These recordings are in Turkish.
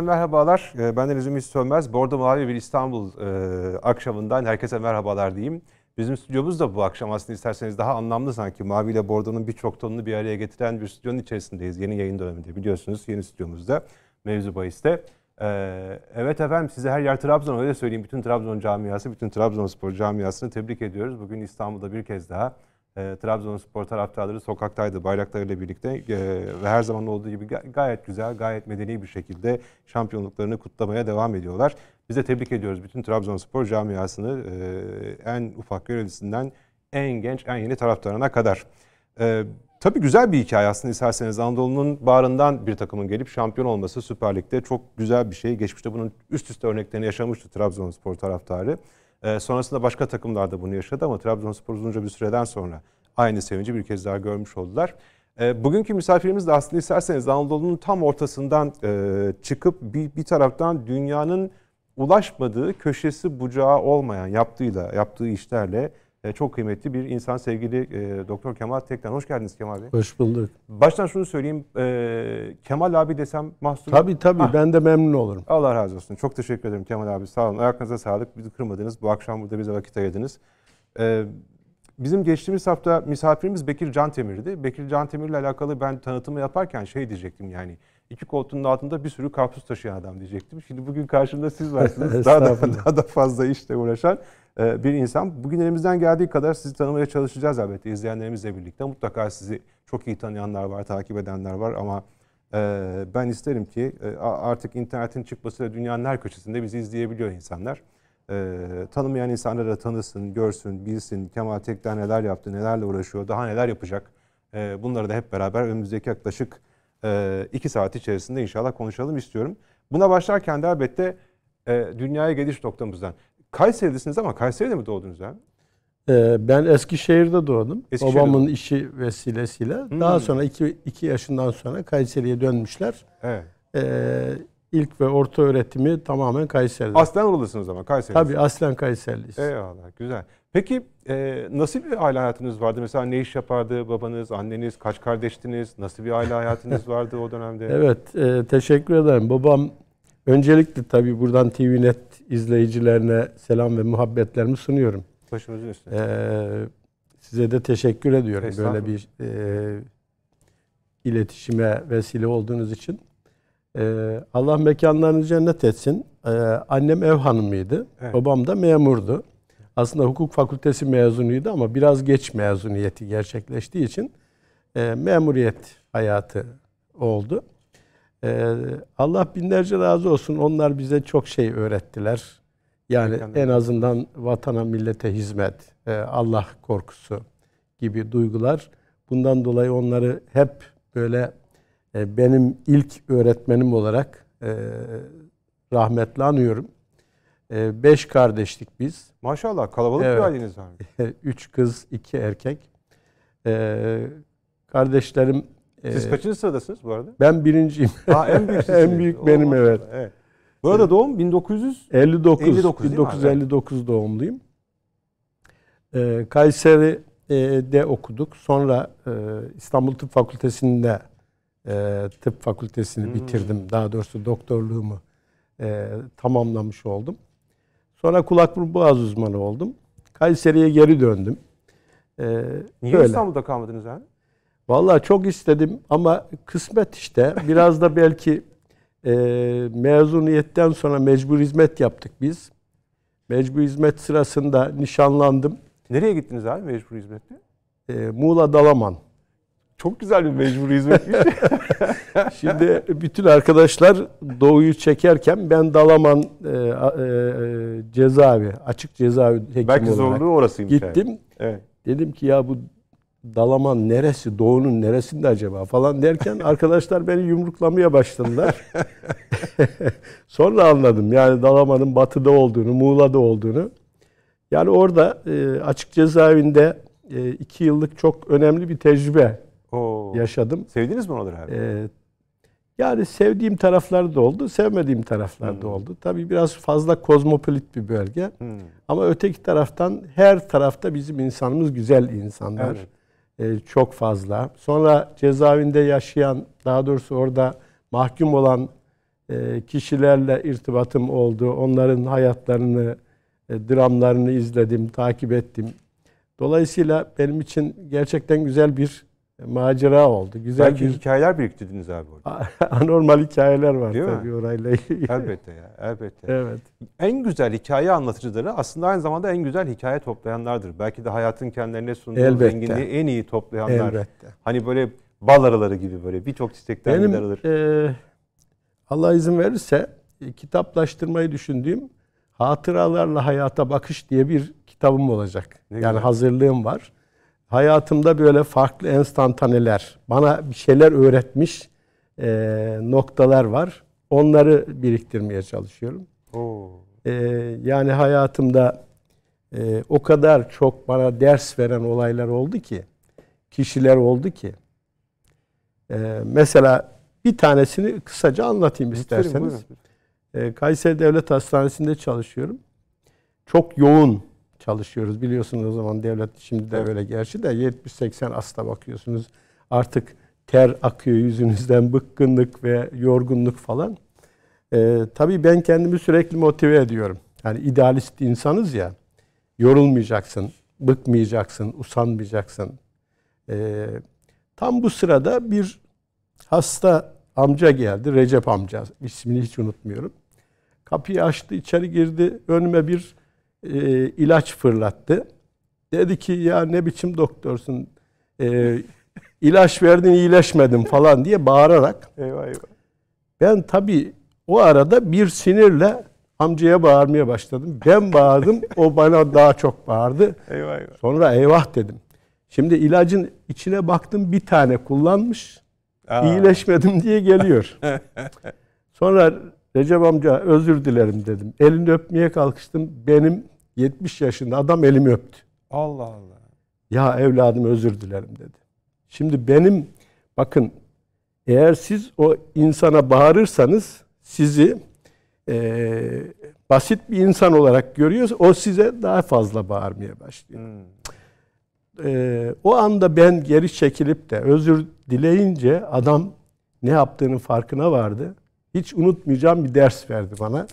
Yeniden merhabalar. Ee, ben Deniz Ümit Sönmez. Bordo Mavi bir İstanbul e, akşamından herkese merhabalar diyeyim. Bizim stüdyomuz da bu akşam aslında isterseniz daha anlamlı sanki. Mavi ile Bordo'nun birçok tonunu bir araya getiren bir stüdyonun içerisindeyiz. Yeni yayın döneminde biliyorsunuz yeni stüdyomuzda mevzu bahiste. Ee, evet efendim size her yer Trabzon öyle söyleyeyim. Bütün Trabzon camiası, bütün Trabzonspor camiasını tebrik ediyoruz. Bugün İstanbul'da bir kez daha e, Trabzonspor taraftarları sokaktaydı bayraklarıyla birlikte e, ve her zaman olduğu gibi gayet güzel, gayet medeni bir şekilde şampiyonluklarını kutlamaya devam ediyorlar. Biz de tebrik ediyoruz bütün Trabzonspor camiasını e, en ufak görevlisinden en genç, en yeni taraftarına kadar. E, tabii güzel bir hikaye aslında isterseniz Anadolu'nun bağrından bir takımın gelip şampiyon olması Süper Lig'de çok güzel bir şey. Geçmişte bunun üst üste örneklerini yaşamıştı Trabzonspor taraftarı. E, sonrasında başka takımlarda bunu yaşadı ama Trabzonspor uzunca bir süreden sonra aynı sevinci bir kez daha görmüş oldular. E, bugünkü misafirimiz de aslında isterseniz Anadolu'nun tam ortasından e, çıkıp bir, bir taraftan dünyanın ulaşmadığı köşesi bucağı olmayan yaptığıyla yaptığı işlerle e, çok kıymetli bir insan sevgili e, Doktor Kemal Tekten. Hoş geldiniz Kemal Bey. Hoş bulduk. Baştan şunu söyleyeyim. E, Kemal abi desem mahsur. Tabii tabii ah. ben de memnun olurum. Allah razı olsun. Çok teşekkür ederim Kemal abi. Sağ olun. Ayaklarınıza sağlık. Bizi kırmadınız. Bu akşam burada bize vakit ayırdınız. Bizim geçtiğimiz hafta misafirimiz Bekir Can Temirdi Bekir Can Cantemir'le alakalı ben tanıtımı yaparken şey diyecektim yani iki koltuğunun altında bir sürü karpuz taşıyan adam diyecektim. Şimdi bugün karşımda siz varsınız. daha, da, daha da fazla işte uğraşan e, bir insan. Bugün elimizden geldiği kadar sizi tanımaya çalışacağız elbette izleyenlerimizle birlikte. Mutlaka sizi çok iyi tanıyanlar var, takip edenler var ama e, ben isterim ki e, artık internetin çıkmasıyla dünyanın her köşesinde bizi izleyebiliyor insanlar. Tanımayan insanları da tanısın, görsün, bilsin. Kemal Tekler neler yaptı, nelerle uğraşıyor, daha neler yapacak. Bunları da hep beraber önümüzdeki yaklaşık e, iki saat içerisinde inşallah konuşalım istiyorum. Buna başlarken de elbette e, dünyaya geliş noktamızdan. Kayseri'desiniz ama Kayseri'de mi doğdunuz abi? Ee, ben Eskişehir'de doğdum. Eskişehir'de Babamın doğdum. işi vesilesiyle. Hmm. Daha sonra iki, iki yaşından sonra Kayseri'ye dönmüşler. Evet. Ee, ilk ve orta öğretimi tamamen Kayseri'de. Aslen oralısınız ama Kayseri'de. Tabii aslen Kayseri'liyiz. Eyvallah güzel. Peki e, nasıl bir aile hayatınız vardı? Mesela ne iş yapardı babanız, anneniz, kaç kardeştiniz? Nasıl bir aile hayatınız vardı o dönemde? Evet, e, teşekkür ederim. Babam öncelikle tabii buradan TVNet izleyicilerine selam ve muhabbetlerimi sunuyorum. Başımızın üstüne. Ee, size de teşekkür ediyorum böyle bir e, iletişime vesile olduğunuz için. Ee, Allah mekanlarını cennet etsin. Ee, annem ev hanımıydı. Evet. Babam da memurdu aslında hukuk fakültesi mezunuydu ama biraz geç mezuniyeti gerçekleştiği için e, memuriyet hayatı oldu. E, Allah binlerce razı olsun. Onlar bize çok şey öğrettiler. Yani en azından vatana, millete hizmet, e, Allah korkusu gibi duygular. Bundan dolayı onları hep böyle e, benim ilk öğretmenim olarak e, rahmetle anıyorum. Ee, beş kardeşlik biz. Maşallah kalabalık evet. bir aileniz var. Üç kız, iki erkek. Ee, kardeşlerim... E, Siz e, kaçıncı sıradasınız bu arada? Ben birinciyim. Aa, en büyük En büyük benim evet. evet. Bu arada doğum 1959. 59, 1959 doğumluyum. Ee, Kayseri'de okuduk. Sonra e, İstanbul Tıp Fakültesi'nde e, tıp fakültesini hmm. bitirdim. Daha doğrusu doktorluğumu tamamlamış oldum. Sonra kulak burun boğaz uzmanı oldum. Kayseri'ye geri döndüm. Ee, Niye böyle. İstanbul'da kalmadınız abi? Valla çok istedim ama kısmet işte. Biraz da belki e, mezuniyetten sonra mecbur hizmet yaptık biz. Mecbur hizmet sırasında nişanlandım. Nereye gittiniz abi mecbur hizmette? E, Muğla Dalaman. Çok güzel bir mecbur hizmetmiş. Şimdi bütün arkadaşlar doğuyu çekerken ben Dalaman e, e, e, cezaevi, açık cezaevi hekimi Belki olarak zorluğu orasıymış gittim. Yani. Evet. Dedim ki ya bu Dalaman neresi, doğunun neresinde acaba falan derken arkadaşlar beni yumruklamaya başladılar. Sonra anladım yani Dalaman'ın batıda olduğunu, Muğla'da olduğunu. Yani orada e, açık cezaevinde e, iki yıllık çok önemli bir tecrübe Oo. yaşadım. Sevdiniz mi oraları abi? Ee, yani sevdiğim taraflar da oldu, sevmediğim taraflar hmm. da oldu. Tabii biraz fazla kozmopolit bir bölge. Hmm. Ama öteki taraftan her tarafta bizim insanımız güzel insanlar. Evet. Ee, çok fazla. Sonra cezaevinde yaşayan, daha doğrusu orada mahkum olan e, kişilerle irtibatım oldu. Onların hayatlarını, e, dramlarını izledim, takip ettim. Dolayısıyla benim için gerçekten güzel bir macera oldu. Güzel Belki bir... hikayeler biriktirdiniz abi orada. Anormal hikayeler var Değil tabii mi? orayla ilgili. Elbette ya, elbette. Evet. En güzel hikaye anlatıcıları aslında aynı zamanda en güzel hikaye toplayanlardır. Belki de hayatın kendilerine sunduğu elbette. zenginliği en iyi toplayanlar. Elbette. Hani böyle bal araları gibi böyle birçok istekten Benim, aralır. E, Allah izin verirse e, kitaplaştırmayı düşündüğüm Hatıralarla Hayata Bakış diye bir kitabım olacak. Ne yani güzel. hazırlığım var hayatımda böyle farklı enstantaneler, bana bir şeyler öğretmiş e, noktalar var. Onları biriktirmeye çalışıyorum. Oo. E, yani hayatımda e, o kadar çok bana ders veren olaylar oldu ki, kişiler oldu ki. E, mesela bir tanesini kısaca anlatayım isterseniz. E, Kayseri Devlet Hastanesi'nde çalışıyorum. Çok yoğun çalışıyoruz. Biliyorsunuz o zaman devlet şimdi de öyle gerçi de 70-80 asla bakıyorsunuz. Artık ter akıyor yüzünüzden bıkkınlık ve yorgunluk falan. Ee, tabii ben kendimi sürekli motive ediyorum. Yani idealist insanız ya. Yorulmayacaksın, bıkmayacaksın, usanmayacaksın. Ee, tam bu sırada bir hasta amca geldi. Recep amca. ismini hiç unutmuyorum. Kapıyı açtı, içeri girdi. Önüme bir e, ilaç fırlattı. Dedi ki ya ne biçim doktorsun e, ilaç verdin iyileşmedim falan diye bağırarak. Eyvah eyvah. Ben tabii o arada bir sinirle amcaya bağırmaya başladım. Ben bağırdım, o bana daha çok bağırdı. Eyvah eyvah. Sonra eyvah dedim. Şimdi ilacın içine baktım bir tane kullanmış. Aa. İyileşmedim diye geliyor. Sonra Recep amca özür dilerim dedim. Elini öpmeye kalkıştım. Benim 70 yaşında adam elimi öptü. Allah Allah. Ya evladım özür dilerim dedi. Şimdi benim bakın eğer siz o insana bağırırsanız sizi e, basit bir insan olarak görüyoruz o size daha fazla bağırmaya başlıyor. Hmm. E, o anda ben geri çekilip de özür dileyince adam ne yaptığının farkına vardı hiç unutmayacağım bir ders verdi bana.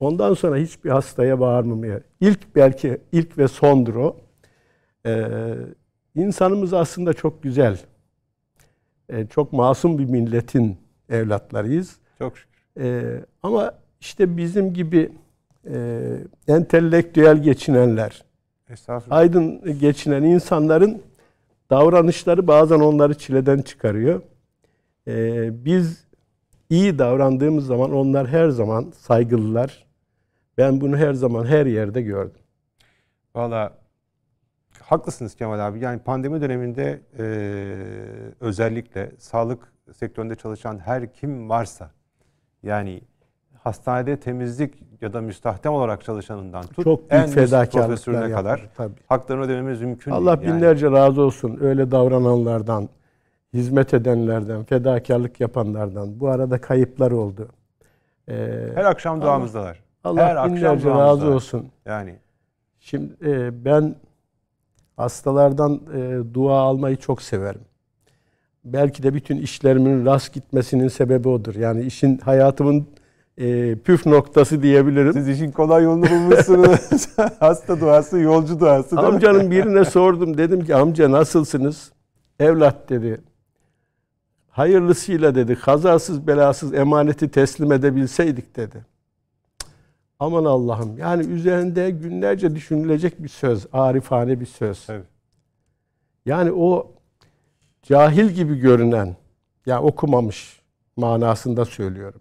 Ondan sonra hiçbir hastaya bağırmamaya. İlk belki ilk ve sondur o. Ee, insanımız aslında çok güzel. Ee, çok masum bir milletin evlatlarıyız. Çok şükür. Ee, ama işte bizim gibi e, entelektüel geçinenler, aydın geçinen insanların davranışları bazen onları çileden çıkarıyor. Ee, biz iyi davrandığımız zaman onlar her zaman saygılılar. Ben bunu her zaman her yerde gördüm. Valla haklısınız Kemal abi. Yani pandemi döneminde e, özellikle sağlık sektöründe çalışan her kim varsa yani hastanede temizlik ya da müstahdem olarak çalışanından tut Çok en büyük profesörüne kadar tabii. haklarını ödememiz mümkün Allah değil. Allah binlerce yani. razı olsun öyle davrananlardan, hizmet edenlerden, fedakarlık yapanlardan. Bu arada kayıplar oldu. Ee, Her akşam duamızdalar. Allah, Allah Her akşam razı olsun. Yani. Şimdi e, ben hastalardan e, dua almayı çok severim. Belki de bütün işlerimin rast gitmesinin sebebi odur. Yani işin hayatımın e, püf noktası diyebilirim. Siz işin kolay yolunu bulmuşsunuz. Hasta duası, yolcu duası. Amcanın birine sordum. Dedim ki amca nasılsınız? Evlat dedi hayırlısıyla dedi kazasız belasız emaneti teslim edebilseydik dedi. Aman Allah'ım yani üzerinde günlerce düşünülecek bir söz, arifane bir söz. Yani o cahil gibi görünen, ya yani okumamış manasında söylüyorum.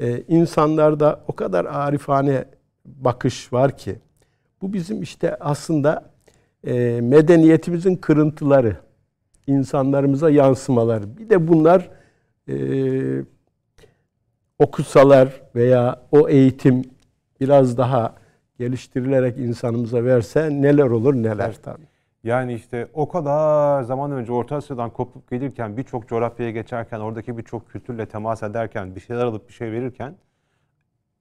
Ee, insanlarda o kadar arifane bakış var ki, bu bizim işte aslında e, medeniyetimizin kırıntıları insanlarımıza yansımalar. Bir de bunlar e, okusalar veya o eğitim biraz daha geliştirilerek insanımıza verse neler olur neler tabii. Yani işte o kadar zaman önce Orta Asya'dan kopup gelirken birçok coğrafyaya geçerken oradaki birçok kültürle temas ederken bir şeyler alıp bir şey verirken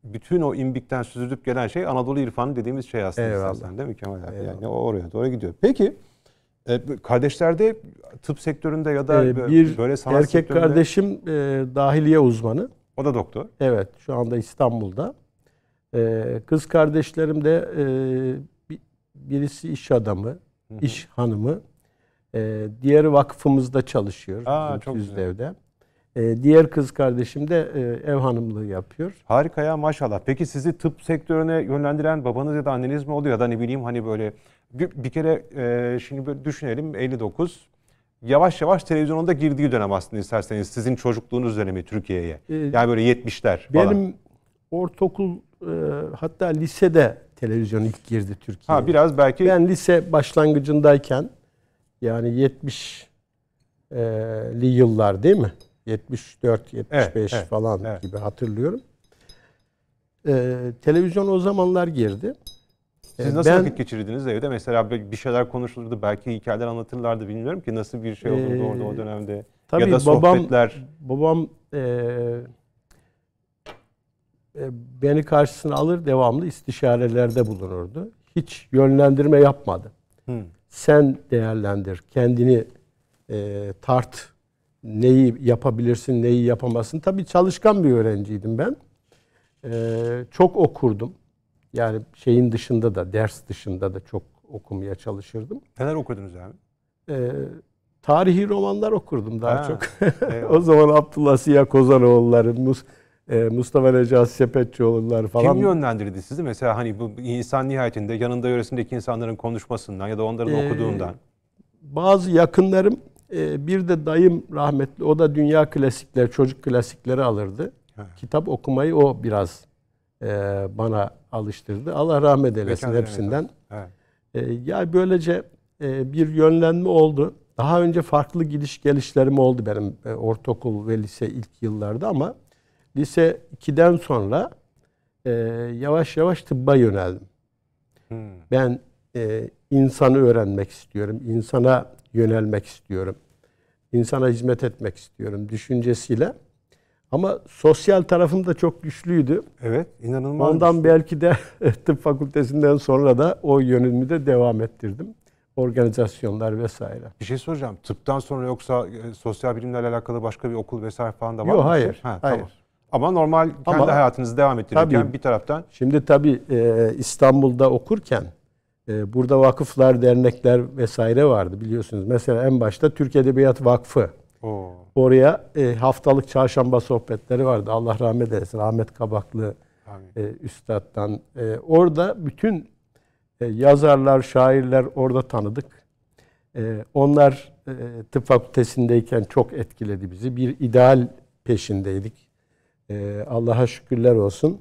bütün o imbikten süzülüp gelen şey Anadolu irfanı dediğimiz şey aslında Eyvallah. istersen değil mi Kemal abi? Eyvallah. Yani oraya doğru gidiyor. Peki e, Kardeşlerde tıp sektöründe ya da ee, bir böyle sanat erkek sektöründe... kardeşim e, dahiliye uzmanı. O da doktor. Evet, şu anda İstanbul'da. E, kız kardeşlerim de e, birisi iş adamı, Hı-hı. iş hanımı. E, diğeri vakfımızda çalışıyor. Aa, çok güzel. evde. E, diğer kız kardeşim de e, ev hanımlığı yapıyor. Harika ya maşallah. Peki sizi tıp sektörüne yönlendiren babanız ya da anneniz mi oluyor ya da ne bileyim hani böyle bir kere e, şimdi böyle düşünelim 59 yavaş yavaş televizyonda girdiği dönem aslında isterseniz sizin çocukluğunuz dönemi Türkiye'ye. Ee, yani böyle 70'ler falan. Benim ortaokul e, hatta lisede televizyon ilk girdi Türkiye'ye. Ha biraz belki. Ben lise başlangıcındayken yani 70 70'li e, yıllar değil mi? 74, 75 evet, falan evet. gibi hatırlıyorum. Ee, televizyon o zamanlar girdi. Siz ee, nasıl ben, vakit geçirdiniz evde? Mesela bir şeyler konuşulurdu, belki hikayeler anlatırlardı bilmiyorum ki nasıl bir şey olurdu e, orada o ee, dönemde. Tabii ya da sohbetler. Babam, babam e, e, beni karşısına alır devamlı istişarelerde bulunurdu. Hiç yönlendirme yapmadı. Hmm. Sen değerlendir, kendini e, tart, neyi yapabilirsin, neyi yapamazsın. Tabii çalışkan bir öğrenciydim ben. E, çok okurdum yani şeyin dışında da, ders dışında da çok okumaya çalışırdım. Neler okudunuz abi? Ee, tarihi romanlar okurdum daha ha, çok. o zaman Abdullah Siyah Kozanoğulları, Mus e, Mustafa Necati Sepetçioğulları falan. Kim yönlendirdi sizi? Mesela hani bu insan nihayetinde yanında yöresindeki insanların konuşmasından ya da onların ee, okuduğundan. Bazı yakınlarım, e, bir de dayım rahmetli, o da dünya klasikleri, çocuk klasikleri alırdı. Ha. Kitap okumayı o biraz e, bana alıştırdı. Allah rahmet eylesin Mekan hepsinden. Evet. evet. Ya böylece e, bir yönlenme oldu. Daha önce farklı gidiş gelişlerim oldu benim e, ortaokul ve lise ilk yıllarda ama lise 2'den sonra yavaş yavaş tıbba yöneldim. Hmm. Ben e, insanı öğrenmek istiyorum, insana yönelmek istiyorum, insana hizmet etmek istiyorum düşüncesiyle ama sosyal tarafım da çok güçlüydü. Evet, inanılmaz. Ondan belki de tıp fakültesinden sonra da o yönümü de devam ettirdim. Organizasyonlar vesaire. Bir şey soracağım. Tıptan sonra yoksa e, sosyal bilimlerle alakalı başka bir okul vesaire falan da var mı? Yok hayır. Ha, hayır. Tamam. Ama normal kendi Ama, hayatınızı devam ettirirken tabii, bir taraftan. Şimdi tabii e, İstanbul'da okurken e, burada vakıflar, dernekler vesaire vardı biliyorsunuz. Mesela en başta Türk Edebiyat Vakfı Oo. Oraya e, haftalık çarşamba sohbetleri vardı. Allah rahmet eylesin. Ahmet Kabaklı Amin. e, Üstad'dan. E, orada bütün e, yazarlar, şairler orada tanıdık. E, onlar e, tıp fakültesindeyken çok etkiledi bizi. Bir ideal peşindeydik. E, Allah'a şükürler olsun.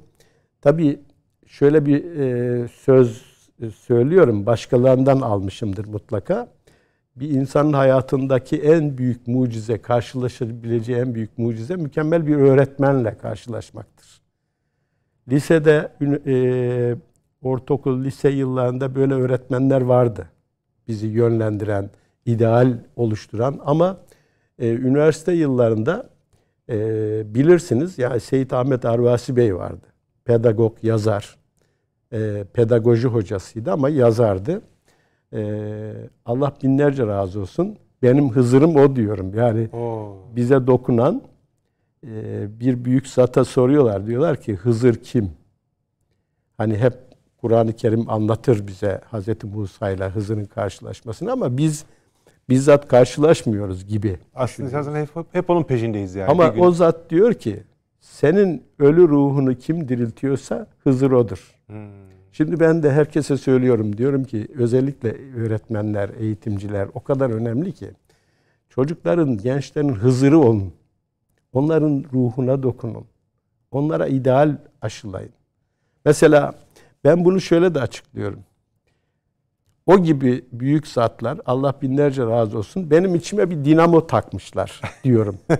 Tabii şöyle bir e, söz e, söylüyorum. Başkalarından almışımdır mutlaka bir insanın hayatındaki en büyük mucize, karşılaşabileceği en büyük mucize mükemmel bir öğretmenle karşılaşmaktır. Lisede, e, ortaokul, lise yıllarında böyle öğretmenler vardı. Bizi yönlendiren, ideal oluşturan ama e, üniversite yıllarında e, bilirsiniz yani Seyit Ahmet Arvasi Bey vardı. Pedagog, yazar. E, pedagoji hocasıydı ama yazardı ee, Allah binlerce razı olsun. Benim Hızır'ım o diyorum. Yani Oo. bize dokunan e, bir büyük zata soruyorlar. Diyorlar ki Hızır kim? Hani hep Kur'an-ı Kerim anlatır bize Hazreti Musa ile Hızır'ın karşılaşmasını ama biz bizzat karşılaşmıyoruz gibi. Aslında hep, hep onun peşindeyiz yani. Ama o zat diyor ki senin ölü ruhunu kim diriltiyorsa Hızır odur. Hmm. Şimdi ben de herkese söylüyorum diyorum ki özellikle öğretmenler, eğitimciler o kadar önemli ki çocukların, gençlerin hızırı olun. Onların ruhuna dokunun. Onlara ideal aşılayın. Mesela ben bunu şöyle de açıklıyorum. O gibi büyük zatlar Allah binlerce razı olsun benim içime bir dinamo takmışlar diyorum.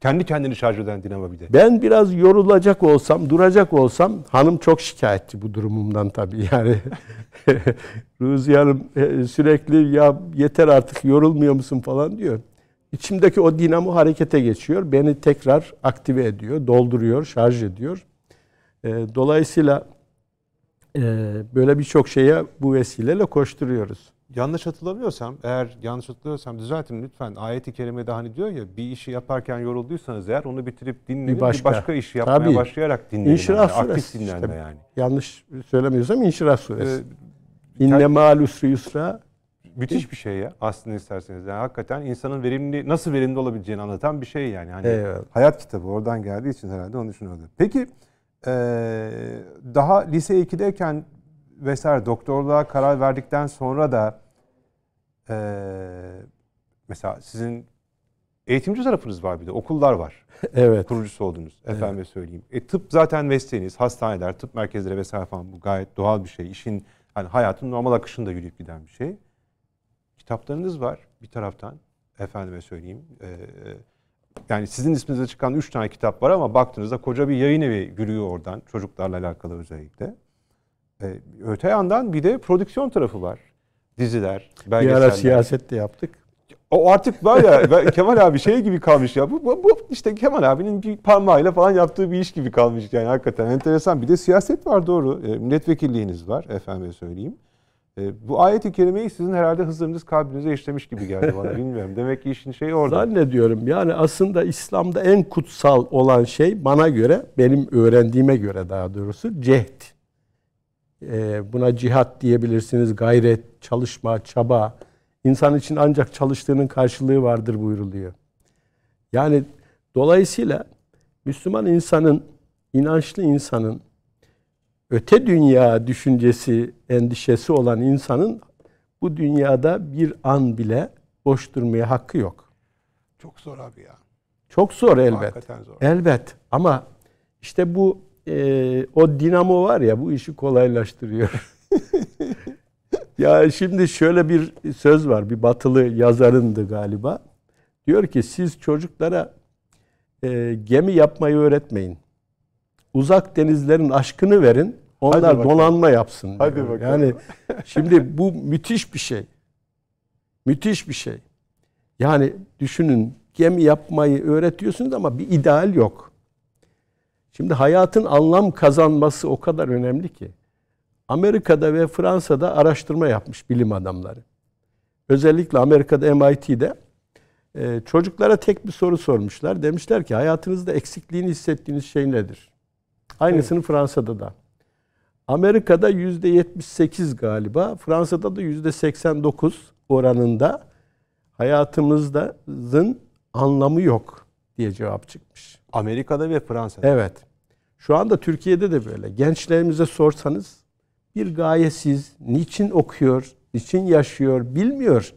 Kendi kendini şarj eden dinamo bir de. Ben biraz yorulacak olsam, duracak olsam hanım çok şikayetçi bu durumumdan tabii yani. Ruzi Hanım e, sürekli ya yeter artık yorulmuyor musun falan diyor. İçimdeki o dinamo harekete geçiyor. Beni tekrar aktive ediyor, dolduruyor, şarj ediyor. E, dolayısıyla e, böyle birçok şeye bu vesileyle koşturuyoruz yanlış hatırlamıyorsam, eğer yanlış hatırlıyorsam düzeltin lütfen. Ayet-i kerimede hani diyor ya bir işi yaparken yorulduysanız eğer onu bitirip dinleyin, bir başka, bir başka işi yapmaya Tabii. başlayarak dinleyin. İnşirah yani, suresi. işte, yani. Yanlış söylemiyorsam İnşirah suresi. Ee, İnne ma'lusri yusra. Müthiş bir şey ya aslında isterseniz. Yani hakikaten insanın verimli nasıl verimli olabileceğini anlatan bir şey yani. Hani evet. Hayat kitabı oradan geldiği için herhalde onu düşünüyordum. Peki ee, daha lise 2'deyken vesaire doktorluğa karar verdikten sonra da ee, mesela sizin eğitimci tarafınız var bir de. Okullar var. evet. Kurucusu oldunuz. Efendim evet. söyleyeyim. E, tıp zaten mesleğiniz. Hastaneler, tıp merkezleri vesaire falan bu gayet doğal bir şey. İşin hani hayatın normal akışında yürüyüp giden bir şey. Kitaplarınız var bir taraftan. Efendime söyleyeyim. E, yani sizin isminize çıkan üç tane kitap var ama baktığınızda koca bir yayın evi yürüyor oradan. Çocuklarla alakalı özellikle. E, öte yandan bir de prodüksiyon tarafı var diziler, belgeseller. Bir ara siyaset de yaptık. O artık ya Kemal abi şey gibi kalmış ya. Bu, bu, işte Kemal abinin bir parmağıyla falan yaptığı bir iş gibi kalmış yani hakikaten enteresan. Bir de siyaset var doğru. E, milletvekilliğiniz var efendim söyleyeyim. E, bu ayet-i kerimeyi sizin herhalde hızırınız kalbinize işlemiş gibi geldi bana bilmiyorum. Demek ki işin şeyi orada. Zannediyorum yani aslında İslam'da en kutsal olan şey bana göre, benim öğrendiğime göre daha doğrusu cehd. Ee, buna cihat diyebilirsiniz, gayret, çalışma, çaba. İnsan için ancak çalıştığının karşılığı vardır buyuruluyor. Yani dolayısıyla Müslüman insanın, inançlı insanın, öte dünya düşüncesi, endişesi olan insanın bu dünyada bir an bile boş durmaya hakkı yok. Çok zor abi ya. Çok zor elbet. Hakikaten zor. Elbet ama işte bu e, o dinamo var ya bu işi kolaylaştırıyor. ya şimdi şöyle bir söz var. Bir batılı yazarındı galiba. Diyor ki siz çocuklara e, gemi yapmayı öğretmeyin. Uzak denizlerin aşkını verin. Onlar donanma yapsın. Diyor. Hadi bakalım. Yani şimdi bu müthiş bir şey. Müthiş bir şey. Yani düşünün gemi yapmayı öğretiyorsunuz ama bir ideal yok. Şimdi hayatın anlam kazanması o kadar önemli ki. Amerika'da ve Fransa'da araştırma yapmış bilim adamları. Özellikle Amerika'da MIT'de e, çocuklara tek bir soru sormuşlar. Demişler ki hayatınızda eksikliğini hissettiğiniz şey nedir? Aynısını evet. Fransa'da da. Amerika'da %78 galiba, Fransa'da da %89 oranında hayatımızda hayatımızın anlamı yok diye cevap çıkmış. Amerika'da ve Fransa'da. Evet. Şu anda Türkiye'de de böyle. Gençlerimize sorsanız bir gayesiz, niçin okuyor, niçin yaşıyor bilmiyor.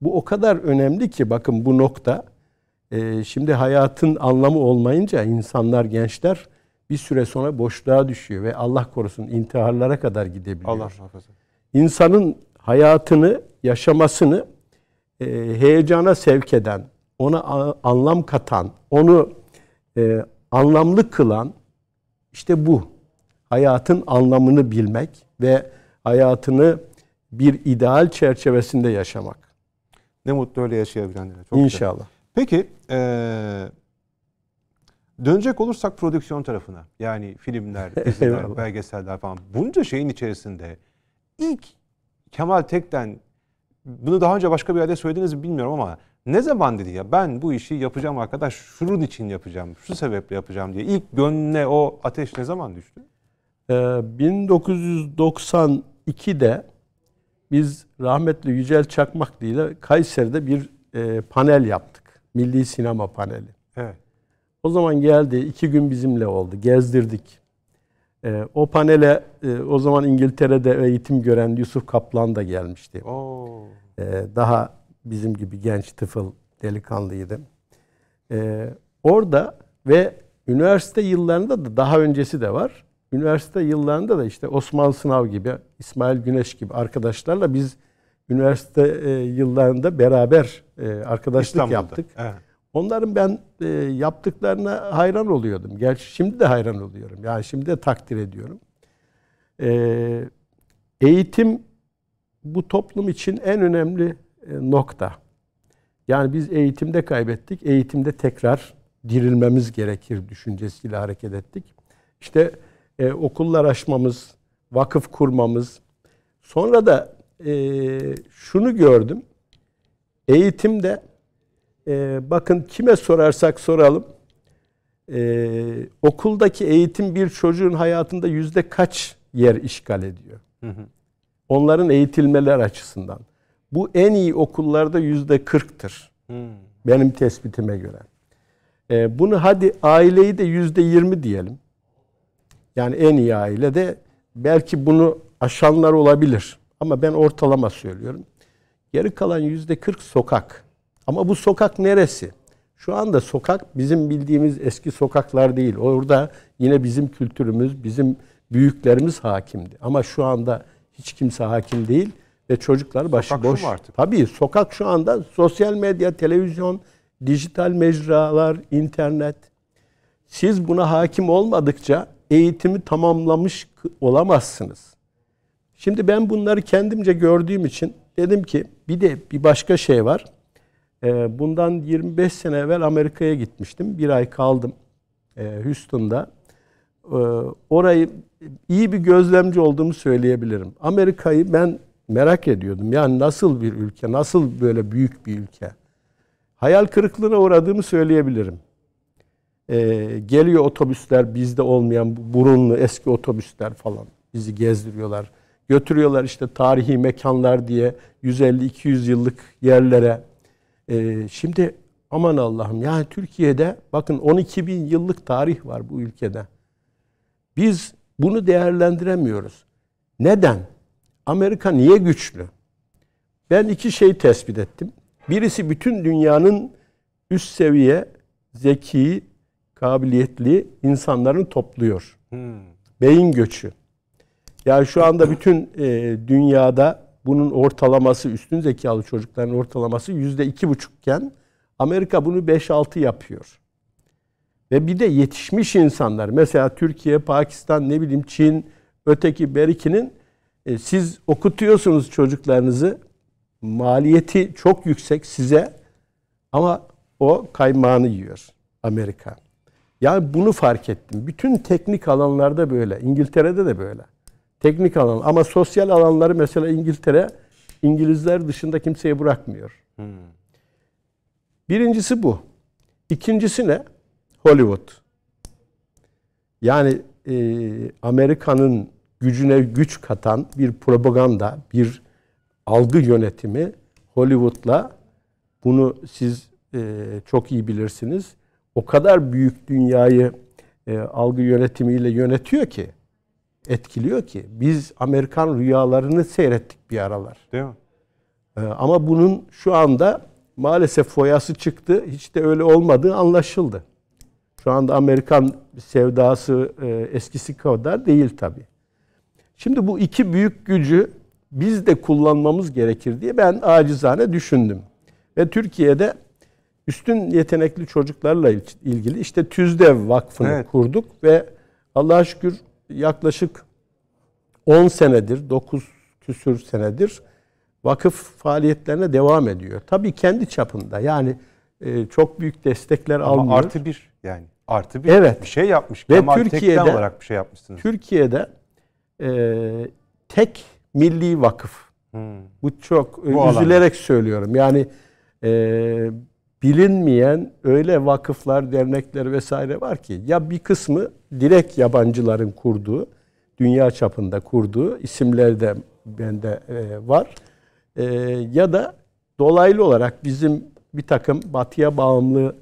Bu o kadar önemli ki bakın bu nokta. Ee, şimdi hayatın anlamı olmayınca insanlar, gençler bir süre sonra boşluğa düşüyor ve Allah korusun intiharlara kadar gidebiliyor. Allah muhafaza. İnsanın hayatını, yaşamasını e, heyecana sevk eden, ona anlam katan, onu e, anlamlı kılan işte bu. Hayatın anlamını bilmek ve hayatını bir ideal çerçevesinde yaşamak. Ne mutlu öyle yaşayabilenlere. Çok İnşallah. Güzel. Peki ee, dönecek olursak prodüksiyon tarafına yani filmler, diziler, belgeseller falan bunca şeyin içerisinde ilk Kemal Tek'ten bunu daha önce başka bir yerde söylediniz mi bilmiyorum ama ne zaman dedi ya ben bu işi yapacağım arkadaş şunun için yapacağım, şu sebeple yapacağım diye. İlk gönlüne o ateş ne zaman düştü? Ee, 1992'de biz rahmetli Yücel Çakmaklı ile Kayseri'de bir e, panel yaptık. Milli sinema paneli. Evet. O zaman geldi, iki gün bizimle oldu, gezdirdik. E, o panele e, o zaman İngiltere'de eğitim gören Yusuf Kaplan da gelmişti. Oo. E, daha bizim gibi genç tıfıl delikanlıydı. Ee, orada ve üniversite yıllarında da daha öncesi de var. Üniversite yıllarında da işte Osman Sınav gibi, İsmail Güneş gibi arkadaşlarla biz üniversite e, yıllarında beraber e, arkadaşlık İstanbul'da. yaptık. Evet. Onların ben e, yaptıklarına hayran oluyordum. Gerçi şimdi de hayran oluyorum. Yani şimdi de takdir ediyorum. E, eğitim bu toplum için en önemli e, nokta. Yani biz eğitimde kaybettik. Eğitimde tekrar dirilmemiz gerekir düşüncesiyle hareket ettik. İşte e, okullar açmamız, vakıf kurmamız. Sonra da e, şunu gördüm. Eğitimde e, bakın kime sorarsak soralım. E, okuldaki eğitim bir çocuğun hayatında yüzde kaç yer işgal ediyor? Hı hı. Onların eğitilmeler açısından. Bu en iyi okullarda yüzde 40'tır. Hmm. Benim tespitime göre. E, bunu hadi aileyi de yüzde 20 diyelim. Yani en iyi aile de belki bunu aşanlar olabilir. Ama ben ortalama söylüyorum. Geri kalan yüzde 40 sokak. Ama bu sokak neresi? Şu anda sokak bizim bildiğimiz eski sokaklar değil. Orada yine bizim kültürümüz, bizim büyüklerimiz hakimdi. Ama şu anda hiç kimse hakim değil ve çocuklar başıboş. Tabii sokak şu anda sosyal medya, televizyon, dijital mecralar, internet. Siz buna hakim olmadıkça eğitimi tamamlamış olamazsınız. Şimdi ben bunları kendimce gördüğüm için dedim ki bir de bir başka şey var. Ee, bundan 25 sene evvel Amerika'ya gitmiştim. Bir ay kaldım e, Houston'da. Ee, orayı iyi bir gözlemci olduğumu söyleyebilirim. Amerika'yı ben merak ediyordum. Yani nasıl bir ülke, nasıl böyle büyük bir ülke? Hayal kırıklığına uğradığımı söyleyebilirim. Ee, geliyor otobüsler bizde olmayan burunlu eski otobüsler falan bizi gezdiriyorlar. Götürüyorlar işte tarihi mekanlar diye 150-200 yıllık yerlere. Ee, şimdi aman Allah'ım yani Türkiye'de bakın 12 bin yıllık tarih var bu ülkede. Biz bunu değerlendiremiyoruz. Neden? Amerika niye güçlü? Ben iki şey tespit ettim. Birisi bütün dünyanın üst seviye, zeki, kabiliyetli insanların topluyor. Hmm. Beyin göçü. Yani şu anda bütün e, dünyada bunun ortalaması, üstün zekalı çocukların ortalaması yüzde iki buçukken Amerika bunu 5-6 yapıyor. Ve bir de yetişmiş insanlar. Mesela Türkiye, Pakistan, ne bileyim Çin, öteki berikinin e, siz okutuyorsunuz çocuklarınızı. Maliyeti çok yüksek size ama o kaymağını yiyor Amerika. Yani bunu fark ettim. Bütün teknik alanlarda böyle. İngiltere'de de böyle. Teknik alan ama sosyal alanları mesela İngiltere İngilizler dışında kimseye bırakmıyor. Birincisi bu. İkincisi ne? Hollywood. Yani e, Amerika'nın gücüne güç katan bir propaganda, bir algı yönetimi Hollywood'la bunu siz e, çok iyi bilirsiniz. O kadar büyük dünyayı e, algı yönetimiyle yönetiyor ki, etkiliyor ki. Biz Amerikan rüyalarını seyrettik bir aralar. Değil mi? E, ama bunun şu anda maalesef foyası çıktı. Hiç de öyle olmadığı anlaşıldı. Şu anda Amerikan sevdası e, eskisi kadar değil tabii. Şimdi bu iki büyük gücü biz de kullanmamız gerekir diye ben acizane düşündüm. Ve Türkiye'de üstün yetenekli çocuklarla ilgili işte TÜZDEV Vakfı'nı evet. kurduk ve Allah'a şükür yaklaşık 10 senedir, 9 küsür senedir vakıf faaliyetlerine devam ediyor. Tabii kendi çapında yani e, çok büyük destekler Ama almıyor. artı bir yani artı bir evet. bir şey yapmış. Ve Kemal Türkiye'de, olarak bir şey yapmışsınız. Türkiye'de e, tek milli vakıf. Hmm. Bu çok e, Bu üzülerek alanda. söylüyorum. Yani e, bilinmeyen öyle vakıflar, dernekler vesaire var ki ya bir kısmı direkt yabancıların kurduğu, dünya çapında kurduğu isimler de bende e, var. E, ya da dolaylı olarak bizim bir takım batıya bağımlı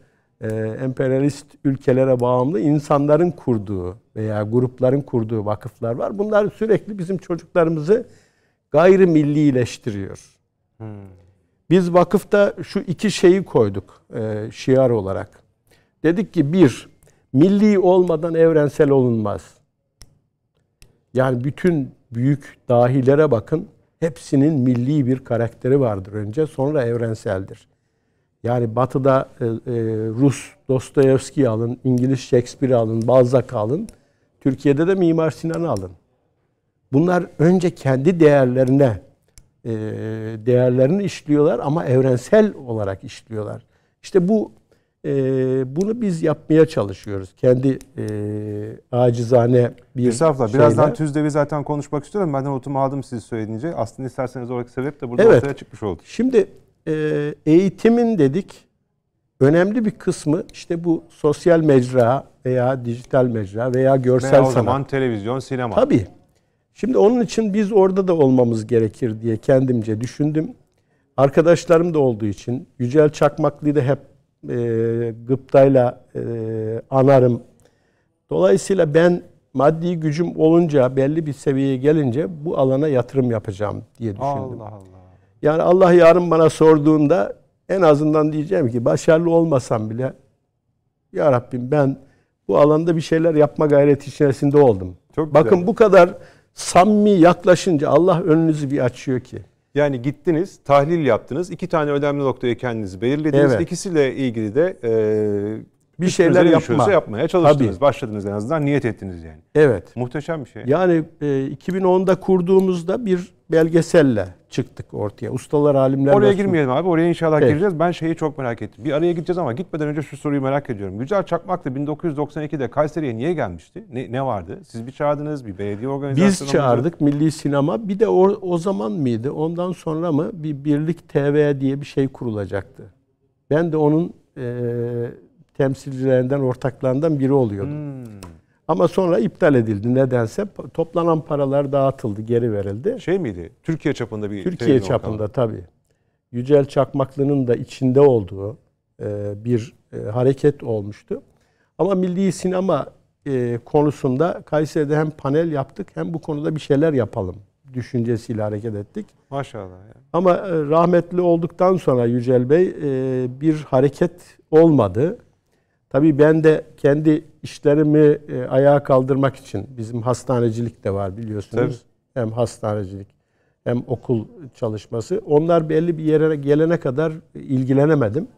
e, emperyalist ülkelere bağımlı insanların kurduğu veya grupların kurduğu vakıflar var. Bunlar sürekli bizim çocuklarımızı gayrimillileştiriyor. Hmm. Biz vakıfta şu iki şeyi koyduk e, şiar olarak. Dedik ki bir, milli olmadan evrensel olunmaz. Yani bütün büyük dahilere bakın. Hepsinin milli bir karakteri vardır önce, sonra evrenseldir. Yani batıda e, e, Rus Dostoyevski'yi alın, İngiliz Shakespeare'i alın, Balzac alın. Türkiye'de de Mimar Sinan'ı alın. Bunlar önce kendi değerlerine e, değerlerini işliyorlar ama evrensel olarak işliyorlar. İşte bu e, bunu biz yapmaya çalışıyoruz. Kendi e, acizane bir Estağfurullah. Birazdan Tüzdevi zaten konuşmak istiyorum. Benden otumu aldım sizi söyleyince. Aslında isterseniz oradaki sebep de burada evet. ortaya çıkmış oldu. Şimdi ee, eğitimin dedik önemli bir kısmı işte bu sosyal mecra veya dijital mecra veya görsel veya o sanat. zaman televizyon, sinema. Tabii. Şimdi onun için biz orada da olmamız gerekir diye kendimce düşündüm. Arkadaşlarım da olduğu için Yücel Çakmaklı'yı da hep e, gıptayla e, anarım. Dolayısıyla ben maddi gücüm olunca belli bir seviyeye gelince bu alana yatırım yapacağım diye düşündüm. Allah Allah. Yani Allah yarın bana sorduğunda en azından diyeceğim ki başarılı olmasam bile ya Rabbim ben bu alanda bir şeyler yapma gayreti içerisinde oldum. Çok Bakın güzel. bu kadar samimi yaklaşınca Allah önünüzü bir açıyor ki. Yani gittiniz, tahlil yaptınız. iki tane önemli noktayı kendiniz belirlediniz. Evet. İkisiyle ilgili de e, bir şeyler yapma. yapmaya çalıştınız. Tabii. Başladınız en azından niyet ettiniz yani. Evet. Muhteşem bir şey. Yani e, 2010'da kurduğumuzda bir belgeselle çıktık ortaya. Ustalar, alimler. Oraya dostum. girmeyelim abi. Oraya inşallah Peki. gireceğiz. Ben şeyi çok merak ettim. Bir araya gideceğiz ama gitmeden önce şu soruyu merak ediyorum. çakmak da 1992'de Kayseri'ye niye gelmişti? Ne, ne vardı? Siz bir çağırdınız, bir belediye organizasyonu. Biz çağırdık oldu. Milli Sinema. Bir de o, o zaman mıydı? Ondan sonra mı bir Birlik TV diye bir şey kurulacaktı. Ben de onun e, temsilcilerinden, ortaklarından biri oluyordu. Hmm. Ama sonra iptal edildi nedense. Toplanan paralar dağıtıldı, geri verildi. Şey miydi? Türkiye çapında bir Türkiye çapında bakalım. tabii. Yücel Çakmaklı'nın da içinde olduğu e, bir e, hareket olmuştu. Ama milli sinema e, konusunda Kayseri'de hem panel yaptık hem bu konuda bir şeyler yapalım düşüncesiyle hareket ettik. Maşallah. Yani. Ama rahmetli olduktan sonra Yücel Bey bir hareket olmadı. Tabii ben de kendi işlerimi e, ayağa kaldırmak için bizim hastanecilik de var biliyorsunuz. Tabii. Hem hastanecilik hem okul çalışması. Onlar belli bir yere gelene kadar ilgilenemedim.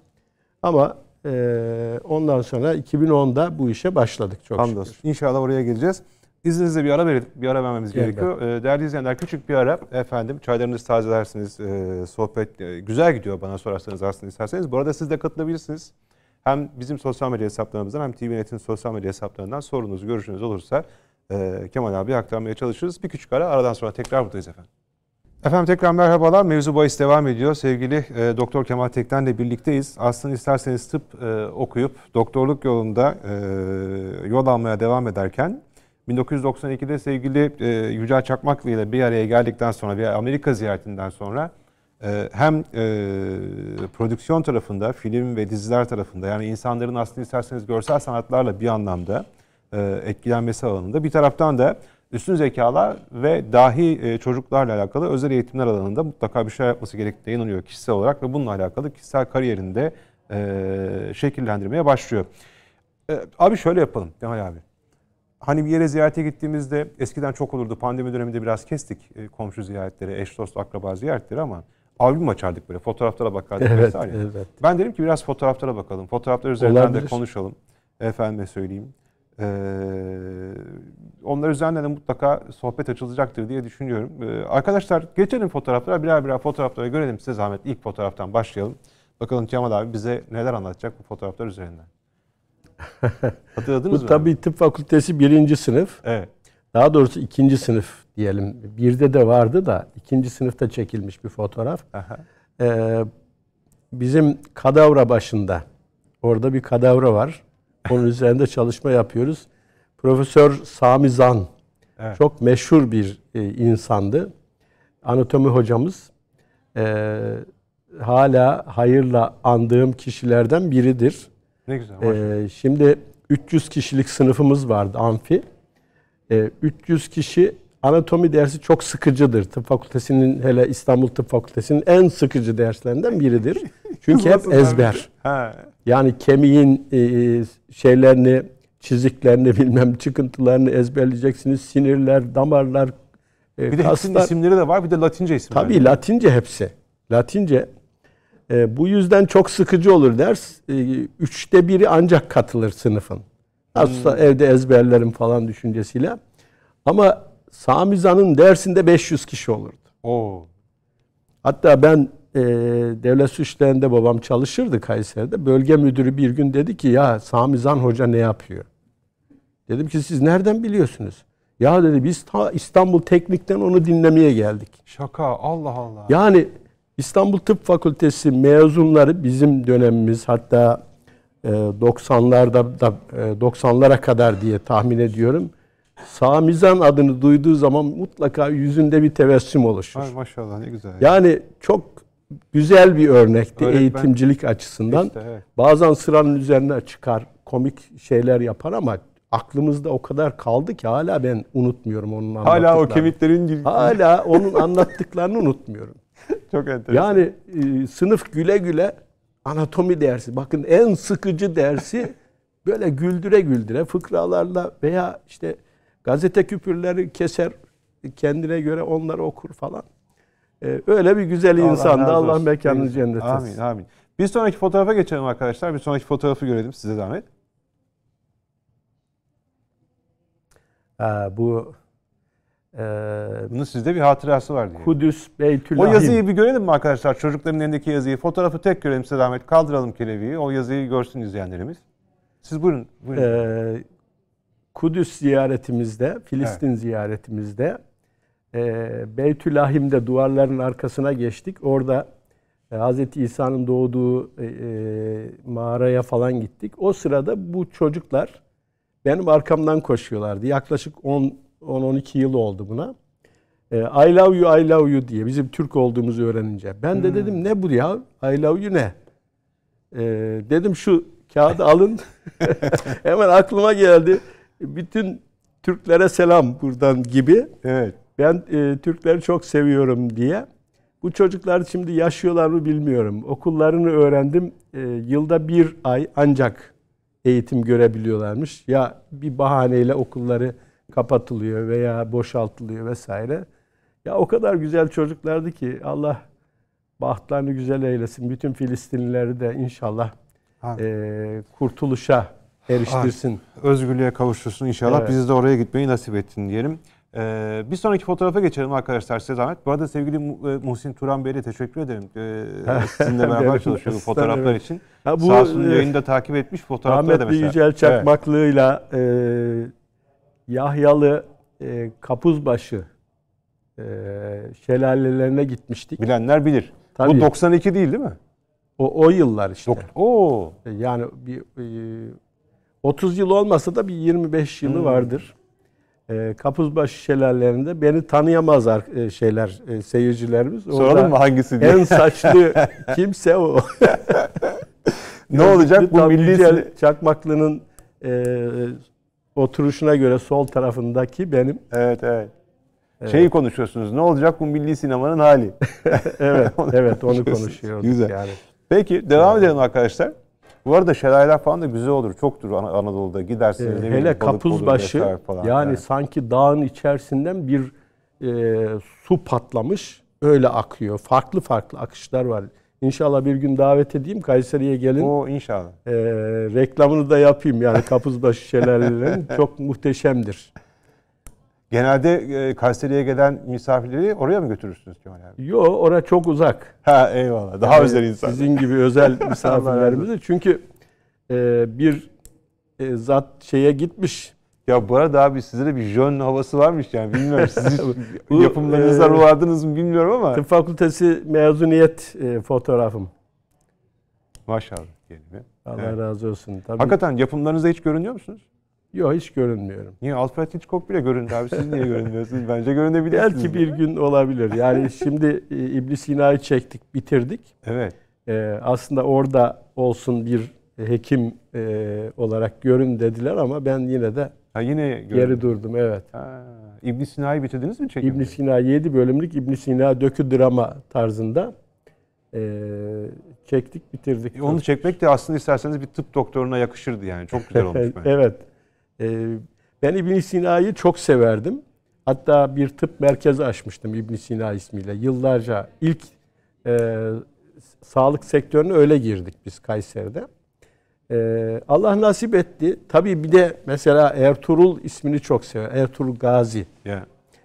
Ama e, ondan sonra 2010'da bu işe başladık çok Hamdolsun. şükür. İnşallah oraya geleceğiz. İzninizle bir ara verin, bir ara vermemiz evet, gerekiyor. Ben. Değerli izleyenler küçük bir ara efendim çaylarınızı tazelersiniz. E, sohbet e, güzel gidiyor bana sorarsanız aslında isterseniz. Bu arada siz de katılabilirsiniz. Hem bizim sosyal medya hesaplarımızdan hem TVNet'in sosyal medya hesaplarından sorunuz, görüşünüz olursa e, Kemal abi aktarmaya çalışırız. Bir küçük ara aradan sonra tekrar buradayız efendim. Efendim tekrar merhabalar. Mevzu bahis devam ediyor. Sevgili e, Doktor Kemal Tekten birlikteyiz. Aslında isterseniz tıp e, okuyup doktorluk yolunda e, yol almaya devam ederken 1992'de sevgili e, Yücel Çakmaklı ile bir araya geldikten sonra bir Amerika ziyaretinden sonra ee, hem e, prodüksiyon tarafında, film ve diziler tarafında yani insanların aslında isterseniz görsel sanatlarla bir anlamda e, etkilenmesi alanında bir taraftan da üstün zekalar ve dahi e, çocuklarla alakalı özel eğitimler alanında mutlaka bir şey yapması gerektiğine inanıyor kişisel olarak ve bununla alakalı kişisel kariyerinde şekillendirmeye başlıyor. Abi şöyle yapalım Kemal abi. Hani bir yere ziyarete gittiğimizde eskiden çok olurdu pandemi döneminde biraz kestik komşu ziyaretleri, eş dost akraba ziyaretleri ama albüm açardık böyle fotoğraflara bakardık evet, vesaire. Evet. Ben dedim ki biraz fotoğraflara bakalım. Fotoğraflar üzerinden Olabilir. de konuşalım. Efendime söyleyeyim. Ee, onlar üzerinden de mutlaka sohbet açılacaktır diye düşünüyorum. Ee, arkadaşlar geçelim fotoğraflara. Birer birer fotoğraflara görelim size zahmet. ilk fotoğraftan başlayalım. Bakalım Kemal abi bize neler anlatacak bu fotoğraflar üzerinden. Hatırladınız bu, mı? Bu tabii tıp fakültesi birinci sınıf. Evet. Daha doğrusu ikinci sınıf diyelim. Birde de vardı da ikinci sınıfta çekilmiş bir fotoğraf. Aha. Ee, bizim kadavra başında orada bir kadavra var. Onun üzerinde çalışma yapıyoruz. Profesör Sami Zan evet. çok meşhur bir e, insandı. Anatomi hocamız. E, hala hayırla andığım kişilerden biridir. Ne güzel. Ee, şimdi 300 kişilik sınıfımız vardı amfi. 300 e, kişi anatomi dersi çok sıkıcıdır. Tıp fakültesinin hele İstanbul Tıp Fakültesinin en sıkıcı derslerinden biridir. Çünkü hep ezber. Yani kemiğin e, e, şeylerini, çiziklerini bilmem çıkıntılarını ezberleyeceksiniz. Sinirler, damarlar, Bir de hepsinin kaslar. isimleri de var. Bir de Latince isimleri. Tabii Latince hepsi. Latince. E, bu yüzden çok sıkıcı olur ders. E, üçte biri ancak katılır sınıfın. Aslında hmm. evde ezberlerim falan düşüncesiyle. Ama Sami Zan'ın dersinde 500 kişi olurdu. Oo. Hatta ben e, devlet suçlarında babam çalışırdı Kayseri'de. Bölge müdürü bir gün dedi ki ya Sami Zan Hoca ne yapıyor? Dedim ki siz nereden biliyorsunuz? Ya dedi biz ta İstanbul Teknik'ten onu dinlemeye geldik. Şaka Allah Allah. Yani İstanbul Tıp Fakültesi mezunları bizim dönemimiz hatta 90'larda ee, da 90'lara e, kadar diye tahmin ediyorum. Samizan adını duyduğu zaman mutlaka yüzünde bir tebessüm oluşur. Ay maşallah ne güzel. Yani çok güzel bir örnekti Öğretmen, eğitimcilik açısından. Işte, evet. Bazen sıranın üzerine çıkar, komik şeyler yapar ama aklımızda o kadar kaldı ki hala ben unutmuyorum onun anlattıklarını. Hala o kemiklerin Hala onun anlattıklarını unutmuyorum. Çok enteresan. Yani e, sınıf güle güle anatomi dersi. Bakın en sıkıcı dersi böyle güldüre güldüre fıkralarla veya işte gazete küpürleri keser kendine göre onları okur falan. Ee, öyle bir güzel Allah insan da Allah mekanını cennet etsin. Amin amin. Bir sonraki fotoğrafa geçelim arkadaşlar. Bir sonraki fotoğrafı görelim size zahmet. Ee, bu ee, bunun sizde bir hatırası var diye. Kudüs, Beytülahim. O yazıyı bir görelim mi arkadaşlar? Çocukların elindeki yazıyı. Fotoğrafı tek görelim size Kaldıralım kelebeği. O yazıyı görsün izleyenlerimiz. Siz buyurun. buyurun. Ee, Kudüs ziyaretimizde, Filistin evet. ziyaretimizde e, Beytülahim'de duvarların arkasına geçtik. Orada e, Hz. İsa'nın doğduğu e, e, mağaraya falan gittik. O sırada bu çocuklar benim arkamdan koşuyorlardı. Yaklaşık 10 10-12 yıl oldu buna. E, I love you, I love you diye bizim Türk olduğumuzu öğrenince. Ben de hmm. dedim ne bu ya? I love you ne? Ee, dedim şu kağıdı alın. Hemen aklıma geldi. Bütün Türklere selam buradan gibi. Evet. Ben e, Türkleri çok seviyorum diye. Bu çocuklar şimdi yaşıyorlar mı bilmiyorum. Okullarını öğrendim. E, yılda bir ay ancak eğitim görebiliyorlarmış. Ya bir bahaneyle okulları kapatılıyor veya boşaltılıyor vesaire. Ya o kadar güzel çocuklardı ki Allah bahtlarını güzel eylesin. Bütün Filistinlileri de inşallah e, kurtuluşa eriştirsin. Ah, özgürlüğe kavuşursun inşallah. Evet. Bizi de oraya gitmeyi nasip etsin diyelim. Ee, bir sonraki fotoğrafa geçelim arkadaşlar size zahmet. Bu arada sevgili e, Muhsin Turan Bey'e teşekkür ederim. Ee, sizinle beraber çalışıyoruz fotoğraflar için. Ha, bu, Sağ olsun e, yayını da takip etmiş fotoğrafları da mesela. Yücel Çakmaklı'yla evet. e, Yahyalı e, Kapuzbaşı e, şelalelerine gitmiştik. Bilenler bilir. Tabii. Bu 92 değil değil mi? O, o yıllar işte. Dok Oo. E, yani bir e, 30 yıl olmasa da bir 25 yılı hmm. vardır. E, Kapuzbaşı şelalelerinde beni tanıyamaz e, şeyler e, seyircilerimiz. Orada Soralım mı hangisi diye? En saçlı kimse o. ne olacak bu milli Çakmaklı'nın e, oturuşuna göre sol tarafındaki benim. Evet evet. evet. Şeyi konuşuyorsunuz. Ne olacak bu milli sinemanın hali? evet, onu evet onu konuşuyoruz. Güzel. Yani. Peki devam evet. edelim arkadaşlar. Bu arada şelaleler falan da güzel olur. Çoktur An- Anadolu'da gidersiniz. Ee, hele Kapuzbaşı falan. Yani, yani sanki dağın içerisinden bir e, su patlamış öyle akıyor. Farklı farklı akışlar var. İnşallah bir gün davet edeyim. Kayseri'ye gelin. Oo inşallah. Ee, reklamını da yapayım yani Kapuzbaşı Şelalesi'nin. çok muhteşemdir. Genelde e, Kayseri'ye gelen misafirleri oraya mı götürürsünüz Kemal abi? Yok, oraya çok uzak. Ha eyvallah. Daha yani özel insan. Sizin gibi özel misafirlerimizi. Çünkü e, bir e, zat şeye gitmiş ya bu arada abi sizde de bir jön havası varmış yani bilmiyorum siz yapımlarınızdan e, varladınız mı bilmiyorum ama. Tıp fakültesi mezuniyet e, fotoğrafım. Maşallah kelime. Allah evet. razı olsun. Tabii. Hakikaten yapımlarınızda hiç görünüyor musunuz? Yok hiç görünmüyorum. Niye? Alfred Hitchcock bile göründü abi. Siz niye görünmüyorsunuz? Bence görünebilir, Belki bir gün olabilir. Yani şimdi e, İblis Sina'yı çektik, bitirdik. Evet. Ee, aslında orada olsun bir hekim e, olarak görün dediler ama ben yine de Ha yine gördüm. Geri durdum evet. İbn Sina'yı bitirdiniz mi çekimde? İbn Sina 7 bölümlük İbn Sina dökü drama tarzında ee, çektik bitirdik. E, onu çekmek de aslında isterseniz bir tıp doktoruna yakışırdı yani. Çok güzel olmuş bence. evet. Ee, ben İbn Sina'yı çok severdim. Hatta bir tıp merkezi açmıştım İbn Sina ismiyle. Yıllarca ilk e, sağlık sektörüne öyle girdik biz Kayseri'de. Ee, Allah nasip etti. Tabii bir de mesela Ertuğrul ismini çok sever. Ertuğrul Gazi. Yeah.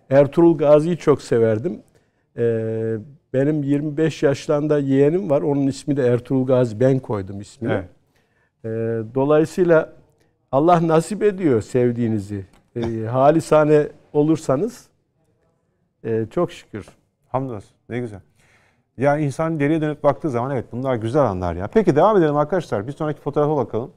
Ertuğrul Gazi'yi çok severdim. Ee, benim 25 yaşlarında yeğenim var. Onun ismi de Ertuğrul Gazi. Ben koydum ismini. Evet. Ee, dolayısıyla Allah nasip ediyor sevdiğinizi. Ee, halisane olursanız e, çok şükür. Hamdolsun. Ne güzel. Ya insan geriye dönüp baktığı zaman evet bunlar güzel anlar ya. Peki devam edelim arkadaşlar. Bir sonraki fotoğrafa bakalım.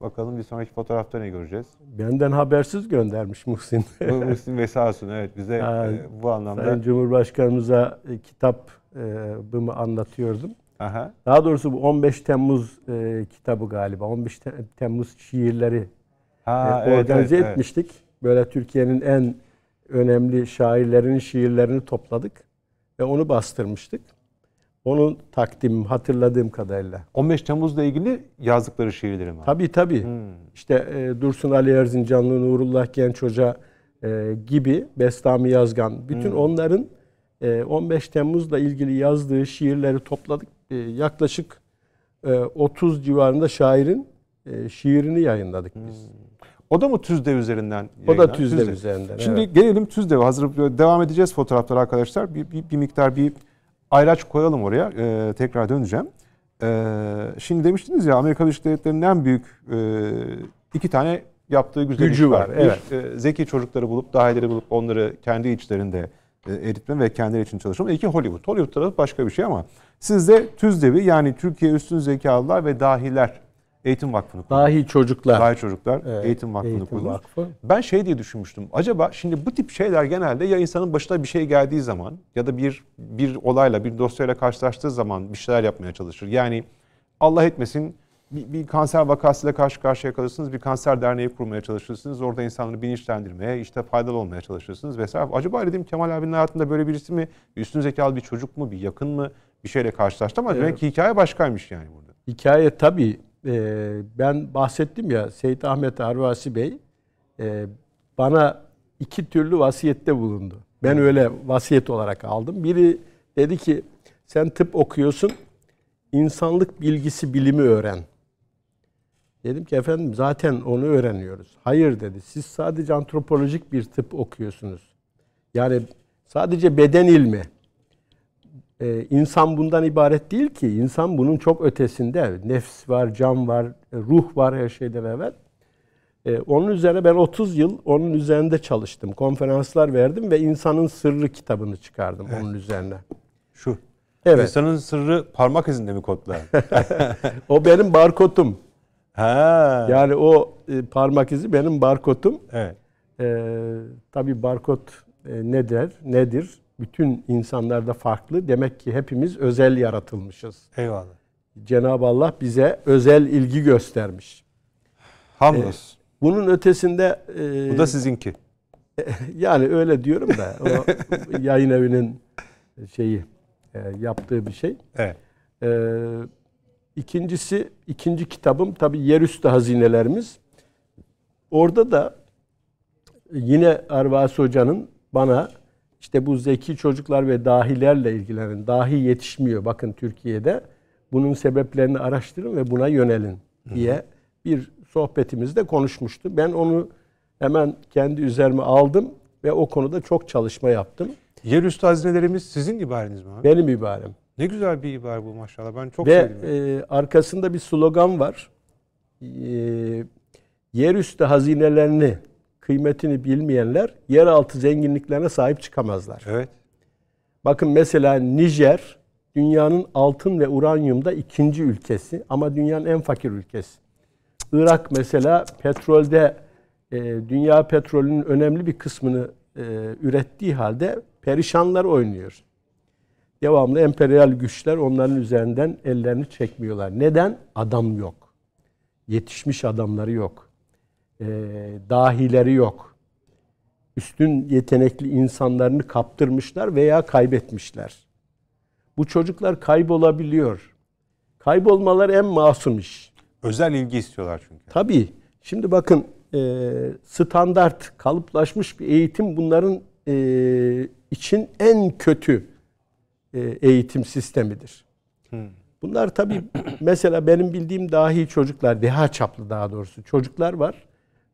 Bakalım bir sonraki fotoğrafta ne göreceğiz? Benden habersiz göndermiş Muhsin. Muhsin ve sağ olsun evet bize ha, e, bu anlamda. Sayın Cumhurbaşkanımıza e, kitabımı e, anlatıyordum. Aha. Daha doğrusu bu 15 Temmuz e, kitabı galiba. 15 te Temmuz şiirleri e, ha, e, evet, organize evet, etmiştik. Evet. Böyle Türkiye'nin en önemli şairlerin şiirlerini topladık ve onu bastırmıştık. Onun takdim hatırladığım kadarıyla. 15 Temmuz'la ilgili yazdıkları şiirleri mi? Tabii tabii. Hmm. İşte e, Dursun Ali Erzincanlı, Nurullah Genç Hoca e, gibi Bestami Yazgan. Bütün hmm. onların e, 15 Temmuz'la ilgili yazdığı şiirleri topladık. E, yaklaşık e, 30 civarında şairin e, şiirini yayınladık biz. Hmm. O da mı Tüzdev üzerinden? O da Tüzdev, Tüzdev. üzerinden. Şimdi evet. gelelim Tüzdev'e. Hazır devam edeceğiz fotoğraflara arkadaşlar. Bir, bir, bir miktar bir ayraç koyalım oraya. Ee, tekrar döneceğim. Ee, şimdi demiştiniz ya Amerika Birleşik Devletleri'nin en büyük e, iki tane yaptığı güzel gücü var. var. Evet. Bir, e, zeki çocukları bulup, dahileri bulup onları kendi içlerinde e, eritme ve kendileri için çalışma. İki Hollywood. Hollywood tarafı başka bir şey ama siz de TÜZDEV'i yani Türkiye Üstün Zekalılar ve Dahiler Eğitim Vakfı'nı kurdu. Dahi çocuklar. Dahi çocuklar evet, Eğitim Vakfı'nı eğitim kurdu. Vakfı. Ben şey diye düşünmüştüm. Acaba şimdi bu tip şeyler genelde ya insanın başına bir şey geldiği zaman ya da bir bir olayla bir dosyayla karşılaştığı zaman bir şeyler yapmaya çalışır. Yani Allah etmesin bir, bir kanser vakasıyla karşı karşıya kalırsınız. Bir kanser derneği kurmaya çalışırsınız. Orada insanları bilinçlendirmeye, işte faydalı olmaya çalışırsınız vesaire. Acaba dedim Kemal abinin hayatında böyle birisi mi? Üstün zekalı bir çocuk mu? Bir yakın mı? Bir şeyle karşılaştı ama evet. demek ki hikaye başkaymış yani burada. Hikaye tabii e, ben bahsettim ya Seyit Ahmet Arvasi Bey e, bana iki türlü vasiyette bulundu. Ben öyle vasiyet olarak aldım. Biri dedi ki sen tıp okuyorsun insanlık bilgisi bilimi öğren. Dedim ki efendim zaten onu öğreniyoruz. Hayır dedi. Siz sadece antropolojik bir tıp okuyorsunuz. Yani sadece beden ilmi e, insan bundan ibaret değil ki. İnsan bunun çok ötesinde. Nefs var, can var, ruh var her şeyden evvel. Ee, onun üzerine ben 30 yıl onun üzerinde çalıştım. Konferanslar verdim ve insanın sırrı kitabını çıkardım evet. onun üzerine. Şu. Evet. İnsanın sırrı parmak izinde mi kodlar? o benim barkotum. Ha. Yani o e, parmak izi benim barkotum. Evet. E, tabii barkod e, nedir? Nedir? bütün insanlarda farklı. Demek ki hepimiz özel yaratılmışız. Eyvallah. Cenab-ı Allah bize özel ilgi göstermiş. Hamdolsun. Ee, bunun ötesinde... E, Bu da sizinki. E, yani öyle diyorum da o yayın evinin şeyi e, yaptığı bir şey. Evet. E, ikincisi ikinci kitabım tabi yerüstü hazinelerimiz. Orada da yine Arvas Hoca'nın bana işte bu zeki çocuklar ve dahilerle ilgilenin, dahi yetişmiyor bakın Türkiye'de. Bunun sebeplerini araştırın ve buna yönelin diye bir sohbetimizde konuşmuştu. Ben onu hemen kendi üzerime aldım ve o konuda çok çalışma yaptım. Yerüstü hazinelerimiz sizin ibareniz mi abi? Benim ibarem. Ne güzel bir ibare bu maşallah. Ben çok Ve e, arkasında bir slogan var. E, yerüstü hazinelerini kıymetini bilmeyenler yeraltı zenginliklerine sahip çıkamazlar. Evet. Bakın mesela Nijer dünyanın altın ve uranyumda ikinci ülkesi ama dünyanın en fakir ülkesi. Irak mesela petrolde e, dünya petrolünün önemli bir kısmını e, ürettiği halde perişanlar oynuyor. Devamlı emperyal güçler onların üzerinden ellerini çekmiyorlar. Neden? Adam yok. Yetişmiş adamları yok e, dahileri yok. Üstün yetenekli insanlarını kaptırmışlar veya kaybetmişler. Bu çocuklar kaybolabiliyor. Kaybolmalar en masum iş. Özel ilgi istiyorlar çünkü. Tabii. Şimdi bakın e, standart, kalıplaşmış bir eğitim bunların e, için en kötü e, eğitim sistemidir. Hmm. Bunlar tabii mesela benim bildiğim dahi çocuklar, deha çaplı daha doğrusu çocuklar var.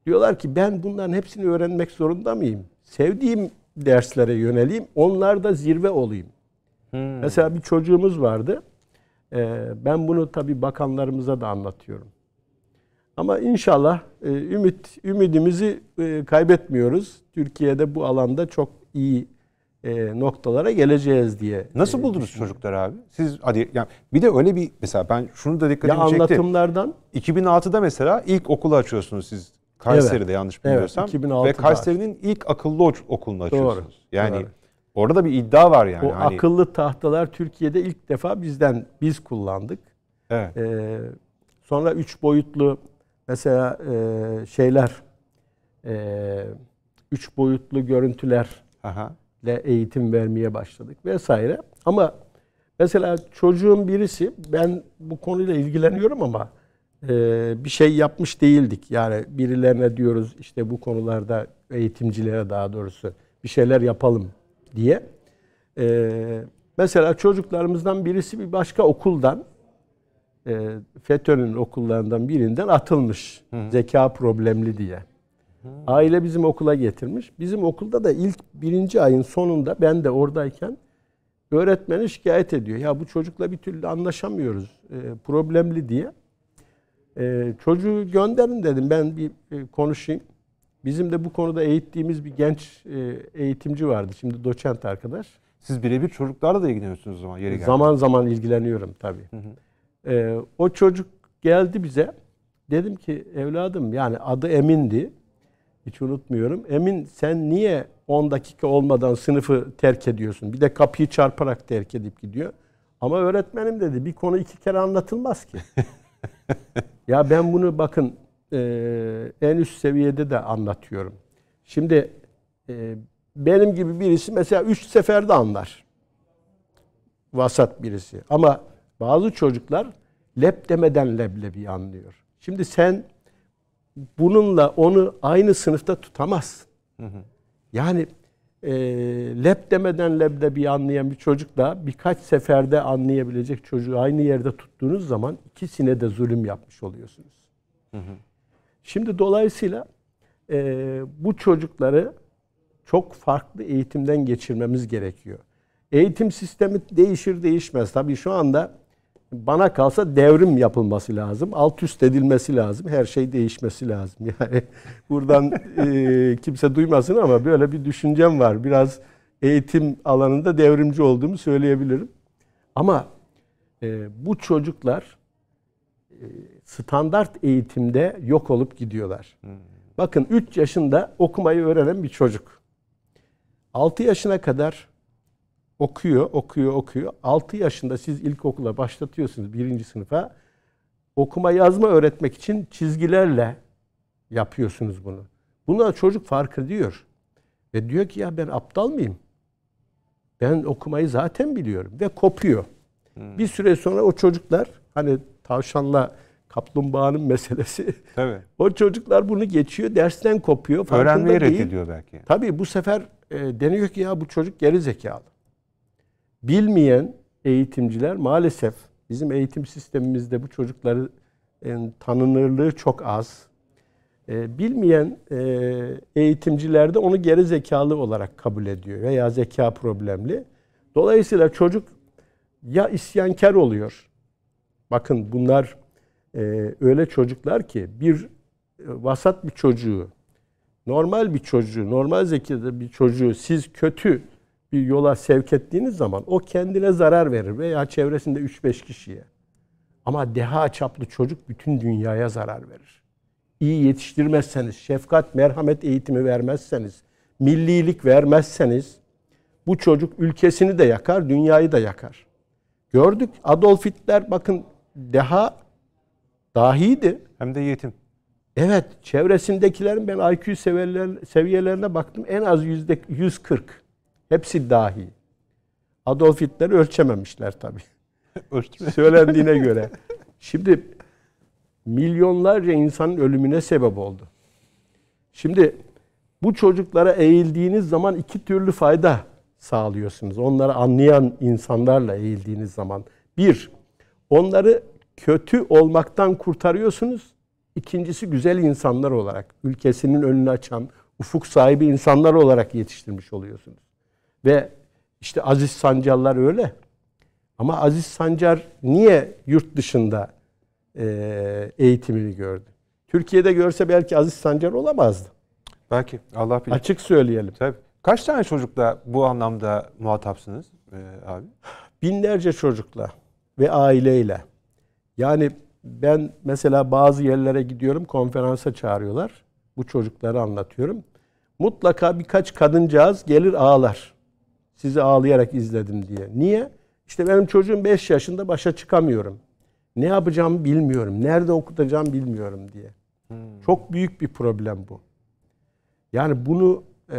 Diyorlar ki ben bunların hepsini öğrenmek zorunda mıyım? Sevdiğim derslere yöneleyim. Onlarda zirve olayım. Hmm. Mesela bir çocuğumuz vardı. Ee, ben bunu tabi bakanlarımıza da anlatıyorum. Ama inşallah e, ümit ümidimizi e, kaybetmiyoruz. Türkiye'de bu alanda çok iyi e, noktalara geleceğiz diye. E, Nasıl buldunuz çocuklar abi? Siz hadi yani bir de öyle bir mesela ben şunu da dikkat dikkatimi ya çekti. Anlatımlardan 2006'da mesela ilk okulu açıyorsunuz siz Kayseri'de evet. yanlış bilmiyorsam. Evet, ve Kayseri'nin ilk akıllı okulunu açıyorsunuz. Doğru. Yani evet. orada bir iddia var yani. O hani... akıllı tahtalar Türkiye'de ilk defa bizden biz kullandık. Evet. Ee, sonra üç boyutlu mesela e, şeyler e, üç boyutlu görüntüler ile eğitim vermeye başladık vesaire. Ama mesela çocuğun birisi ben bu konuyla ilgileniyorum ama ee, bir şey yapmış değildik. Yani birilerine diyoruz işte bu konularda eğitimcilere daha doğrusu bir şeyler yapalım diye. Ee, mesela çocuklarımızdan birisi bir başka okuldan e, FETÖ'nün okullarından birinden atılmış. Hı Zeka problemli diye. Hı. Aile bizim okula getirmiş. Bizim okulda da ilk birinci ayın sonunda ben de oradayken öğretmeni şikayet ediyor. Ya bu çocukla bir türlü anlaşamıyoruz. E, problemli diye. Ee, çocuğu gönderin dedim ben bir e, konuşayım. Bizim de bu konuda eğittiğimiz bir genç e, eğitimci vardı. Şimdi doçent arkadaş. Siz birebir çocuklarla da ilgileniyorsunuz o zaman yeri geldi. Zaman zaman ilgileniyorum tabii. Hı hı. Ee, o çocuk geldi bize. Dedim ki evladım yani adı Emin'di. Hiç unutmuyorum. Emin sen niye 10 dakika olmadan sınıfı terk ediyorsun? Bir de kapıyı çarparak terk edip gidiyor. Ama öğretmenim dedi bir konu iki kere anlatılmaz ki. ya ben bunu bakın e, en üst seviyede de anlatıyorum. Şimdi e, benim gibi birisi mesela üç seferde anlar. Vasat birisi. Ama bazı çocuklar lep demeden leblebi anlıyor. Şimdi sen bununla onu aynı sınıfta tutamazsın. Hı hı. Yani e, lep demeden leblebi anlayan bir çocuk da birkaç seferde anlayabilecek çocuğu aynı yerde tuttuğunuz zaman ikisine de zulüm yapmış oluyorsunuz. Hı hı. Şimdi dolayısıyla e, bu çocukları çok farklı eğitimden geçirmemiz gerekiyor. Eğitim sistemi değişir değişmez. Tabii şu anda bana kalsa devrim yapılması lazım. Alt üst edilmesi lazım. Her şey değişmesi lazım. Yani buradan e, kimse duymasın ama böyle bir düşüncem var. Biraz eğitim alanında devrimci olduğumu söyleyebilirim. Ama e, bu çocuklar e, standart eğitimde yok olup gidiyorlar. Hmm. Bakın 3 yaşında okumayı öğrenen bir çocuk. 6 yaşına kadar okuyor, okuyor, okuyor. 6 yaşında siz ilkokula başlatıyorsunuz birinci sınıfa. Okuma yazma öğretmek için çizgilerle yapıyorsunuz bunu. Buna çocuk fark ediyor. Ve diyor ki ya ben aptal mıyım? Ben okumayı zaten biliyorum. Ve kopuyor. Hmm. Bir süre sonra o çocuklar hani tavşanla kaplumbağanın meselesi. Tabii. o çocuklar bunu geçiyor, dersten kopuyor. Öğrenmeyi reddediyor belki. Tabii bu sefer e, deniyor ki ya bu çocuk geri zekalı bilmeyen eğitimciler maalesef bizim eğitim sistemimizde bu çocukların e, tanınırlığı çok az. E, bilmeyen e, eğitimciler de onu geri zekalı olarak kabul ediyor veya zeka problemli. Dolayısıyla çocuk ya isyankar oluyor. Bakın bunlar e, öyle çocuklar ki bir vasat bir çocuğu, normal bir çocuğu, normal zekada bir çocuğu siz kötü bir yola sevk ettiğiniz zaman o kendine zarar verir veya çevresinde 3-5 kişiye. Ama deha çaplı çocuk bütün dünyaya zarar verir. İyi yetiştirmezseniz, şefkat, merhamet eğitimi vermezseniz, millilik vermezseniz bu çocuk ülkesini de yakar, dünyayı da yakar. Gördük Adolf Hitler bakın deha dahiydi. Hem de yetim. Evet, çevresindekilerin ben IQ seviyelerine baktım en az yüzde 140. Hepsi dahi. Adolf Hitler'i ölçememişler tabii. Söylendiğine göre. Şimdi milyonlarca insanın ölümüne sebep oldu. Şimdi bu çocuklara eğildiğiniz zaman iki türlü fayda sağlıyorsunuz. Onları anlayan insanlarla eğildiğiniz zaman. Bir, onları kötü olmaktan kurtarıyorsunuz. İkincisi güzel insanlar olarak, ülkesinin önünü açan, ufuk sahibi insanlar olarak yetiştirmiş oluyorsunuz. Ve işte Aziz Sancarlar öyle. Ama Aziz Sancar niye yurt dışında e, eğitimini gördü? Türkiye'de görse belki Aziz Sancar olamazdı. Belki Allah bilir. Açık söyleyelim. Tabii. Kaç tane çocukla bu anlamda muhatapsınız ee, abi? Binlerce çocukla ve aileyle. Yani ben mesela bazı yerlere gidiyorum konferansa çağırıyorlar. Bu çocukları anlatıyorum. Mutlaka birkaç kadıncağız gelir ağlar. Sizi ağlayarak izledim diye. Niye? İşte benim çocuğum 5 yaşında başa çıkamıyorum. Ne yapacağımı bilmiyorum. Nerede okutacağımı bilmiyorum diye. Hmm. Çok büyük bir problem bu. Yani bunu e,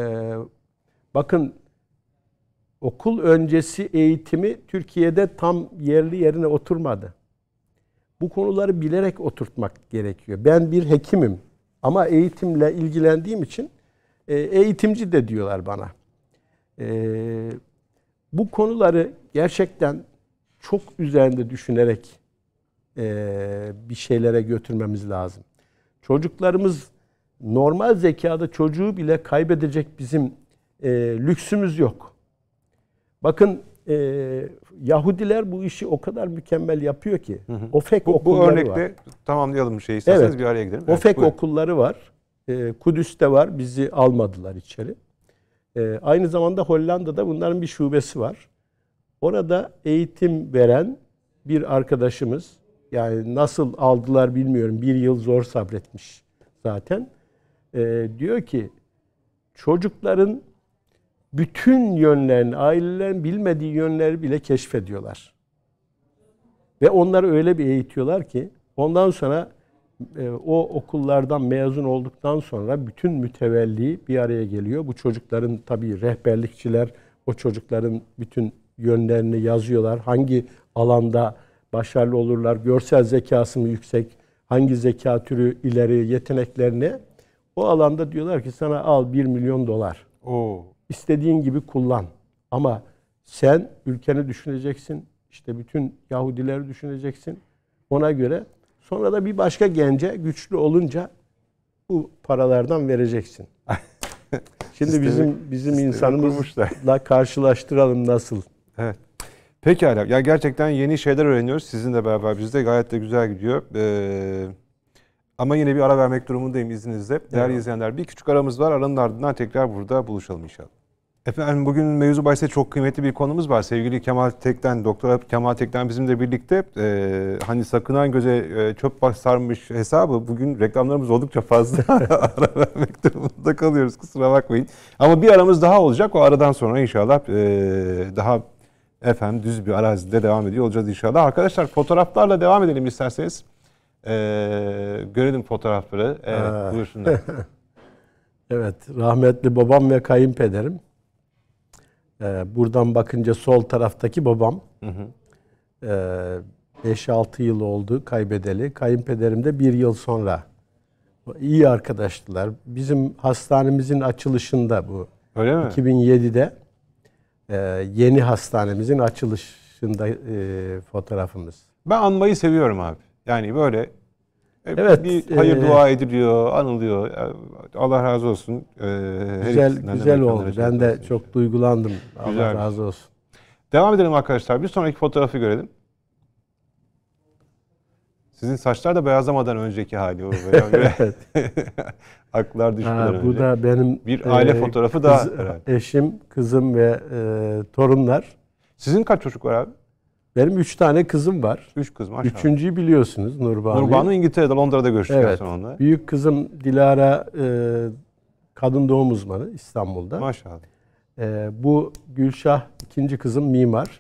bakın okul öncesi eğitimi Türkiye'de tam yerli yerine oturmadı. Bu konuları bilerek oturtmak gerekiyor. Ben bir hekimim ama eğitimle ilgilendiğim için e, eğitimci de diyorlar bana. Ee, bu konuları gerçekten çok üzerinde düşünerek e, bir şeylere götürmemiz lazım. Çocuklarımız normal zekada çocuğu bile kaybedecek bizim e, lüksümüz yok. Bakın e, Yahudiler bu işi o kadar mükemmel yapıyor ki. Hı hı. Ofek bu, okulları var. Bu örnekte var. tamamlayalım şeyi isterseniz evet. bir araya gidelim. Ofek evet, okulları var. E, Kudüs'te var. Bizi almadılar içeri. Ee, aynı zamanda Hollanda'da bunların bir şubesi var. Orada eğitim veren bir arkadaşımız, yani nasıl aldılar bilmiyorum, bir yıl zor sabretmiş zaten. E, diyor ki, çocukların bütün yönlerini, ailelerin bilmediği yönleri bile keşfediyorlar. Ve onları öyle bir eğitiyorlar ki, ondan sonra e, o okullardan mezun olduktan sonra bütün mütevelli bir araya geliyor. Bu çocukların tabii rehberlikçiler o çocukların bütün yönlerini yazıyorlar. Hangi alanda başarılı olurlar, görsel zekası mı yüksek, hangi zeka türü ileri yeteneklerini o alanda diyorlar ki sana al 1 milyon dolar. Oo. İstediğin gibi kullan. Ama sen ülkeni düşüneceksin. İşte bütün Yahudileri düşüneceksin. Ona göre Sonra da bir başka gence güçlü olunca bu paralardan vereceksin. Şimdi bizim bizim insanımızla karşılaştıralım nasıl. Evet. Peki Pekala. Ya gerçekten yeni şeyler öğreniyoruz. Sizinle beraber bizde gayet de güzel gidiyor. Ee, ama yine bir ara vermek durumundayım izninizle. Değerli evet. izleyenler bir küçük aramız var. Aranın ardından tekrar burada buluşalım inşallah. Efendim bugün mevzu bahse çok kıymetli bir konumuz var. Sevgili Kemal Tekten, Doktor Kemal Tekten bizimle birlikte e, hani sakınan göze e, çöp sarmış hesabı bugün reklamlarımız oldukça fazla ara vermek durumunda kalıyoruz kusura bakmayın. Ama bir aramız daha olacak o aradan sonra inşallah e, daha efendim düz bir arazide devam ediyor olacağız inşallah. Arkadaşlar fotoğraflarla devam edelim isterseniz. E, görelim fotoğrafları. Evet, buyursunlar. evet rahmetli babam ve kayınpederim ee, buradan bakınca sol taraftaki babam. Hı hı. 5-6 ee, yıl oldu kaybedeli. Kayınpederim de bir yıl sonra. İyi arkadaştılar. Bizim hastanemizin açılışında bu. Öyle mi? 2007'de e, yeni hastanemizin açılışında e, fotoğrafımız. Ben anmayı seviyorum abi. Yani böyle e, evet, bir e, hayır e, dua ediliyor, anılıyor. Allah razı olsun. Ee, güzel güzel oldu. Ben de olsun. çok duygulandım. Güzel. Allah razı olsun. Devam edelim arkadaşlar. Bir sonraki fotoğrafı görelim. Sizin saçlar da beyazlamadan önceki hali o. evet. Aklar düşmeden ha, bu önce. da benim bir aile e, fotoğrafı kız, daha herhalde. Eşim, kızım ve e, torunlar. Sizin kaç çocuk var abi? Benim üç tane kızım var. Üç kız maşallah. Üçüncüyü biliyorsunuz Nurbanu. Nurbanu İngiltere'de Londra'da görüştük evet. onunla. Büyük kızım Dilara e, kadın doğum uzmanı İstanbul'da. Maşallah. E, bu Gülşah ikinci kızım mimar.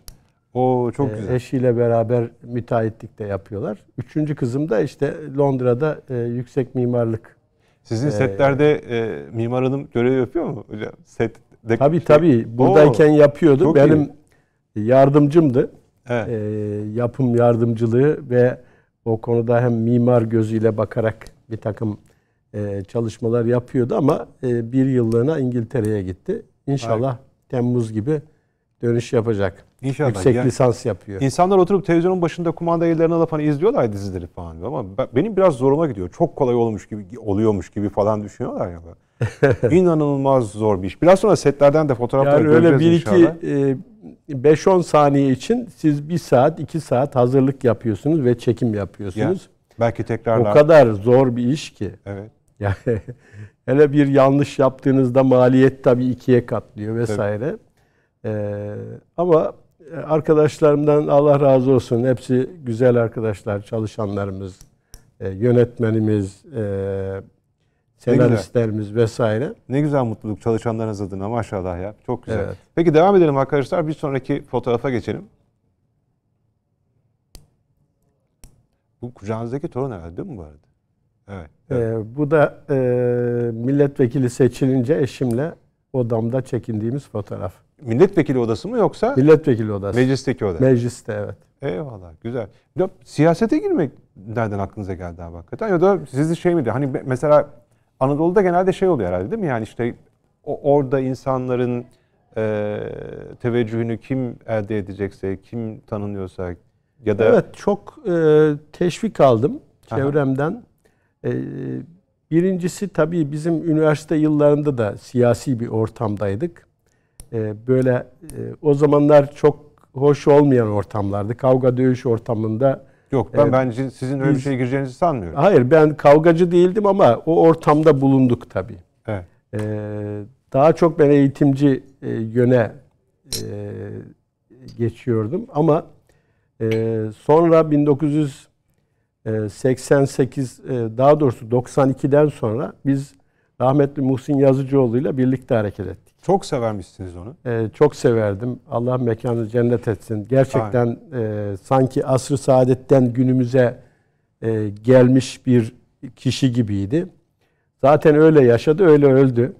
O çok e, güzel. Eşiyle beraber müteahhitlik de yapıyorlar. Üçüncü kızım da işte Londra'da e, yüksek mimarlık. Sizin e, setlerde e, mimar hanım görev yapıyor mu hocam? Set Tabii şey. tabii. Buradayken Oo, yapıyordu. Benim iyi. yardımcımdı evet. e, yapım yardımcılığı ve o konuda hem mimar gözüyle bakarak bir takım e, çalışmalar yapıyordu ama e, bir yıllığına İngiltere'ye gitti. İnşallah Hayır. Temmuz gibi dönüş yapacak. İnşallah. Yüksek yani, lisans yapıyor. İnsanlar oturup televizyonun başında kumanda ellerine alıp hani izliyorlar dizileri falan ama benim biraz zoruma gidiyor. Çok kolay olmuş gibi oluyormuş gibi falan düşünüyorlar ya. Da. İnanılmaz zor bir iş. Biraz sonra setlerden de fotoğraflar yani öyle bir inşallah. iki e, 5-10 saniye için siz bir saat, iki saat hazırlık yapıyorsunuz ve çekim yapıyorsunuz. Ya, belki tekrarlar. O kadar zor bir iş ki. Evet. Yani hele bir yanlış yaptığınızda maliyet tabii ikiye katlıyor vesaire. Ee, ama arkadaşlarımdan Allah razı olsun. Hepsi güzel arkadaşlar, çalışanlarımız, e, yönetmenimiz, e, senaristlerimiz vesaire. Ne güzel mutluluk çalışanlarınız adına maşallah ya. Çok güzel. Evet. Peki devam edelim arkadaşlar. Bir sonraki fotoğrafa geçelim. Bu kucağınızdaki torun herhalde değil mi bu arada? Evet. evet. Ee, bu da e, milletvekili seçilince eşimle odamda çekindiğimiz fotoğraf. Milletvekili odası mı yoksa? Milletvekili odası. Meclisteki oda. Mecliste evet. Eyvallah güzel. Ya, siyasete girmek nereden aklınıza geldi abi hakikaten? Ya da sizi şey miydi? Hani mesela Anadolu'da genelde şey oluyor herhalde değil mi? Yani işte o, orada insanların e, teveccühünü kim elde edecekse, kim tanınıyorsa ya da... Evet çok e, teşvik aldım çevremden. E, birincisi tabii bizim üniversite yıllarında da siyasi bir ortamdaydık. E, böyle e, o zamanlar çok hoş olmayan ortamlardı. Kavga dövüş ortamında Yok ben ee, bence sizin öyle biz, bir şeye gireceğinizi sanmıyorum. Hayır ben kavgacı değildim ama o ortamda bulunduk tabii. Evet. Ee, daha çok ben eğitimci e, yöne e, geçiyordum ama e, sonra 1988 e, e, daha doğrusu 92'den sonra biz rahmetli Muhsin Yazıcıoğlu ile birlikte hareket ettik. Çok severmişsiniz onu. Ee, çok severdim. Allah mekanı cennet etsin. Gerçekten e, sanki asr-ı saadetten günümüze e, gelmiş bir kişi gibiydi. Zaten öyle yaşadı, öyle öldü.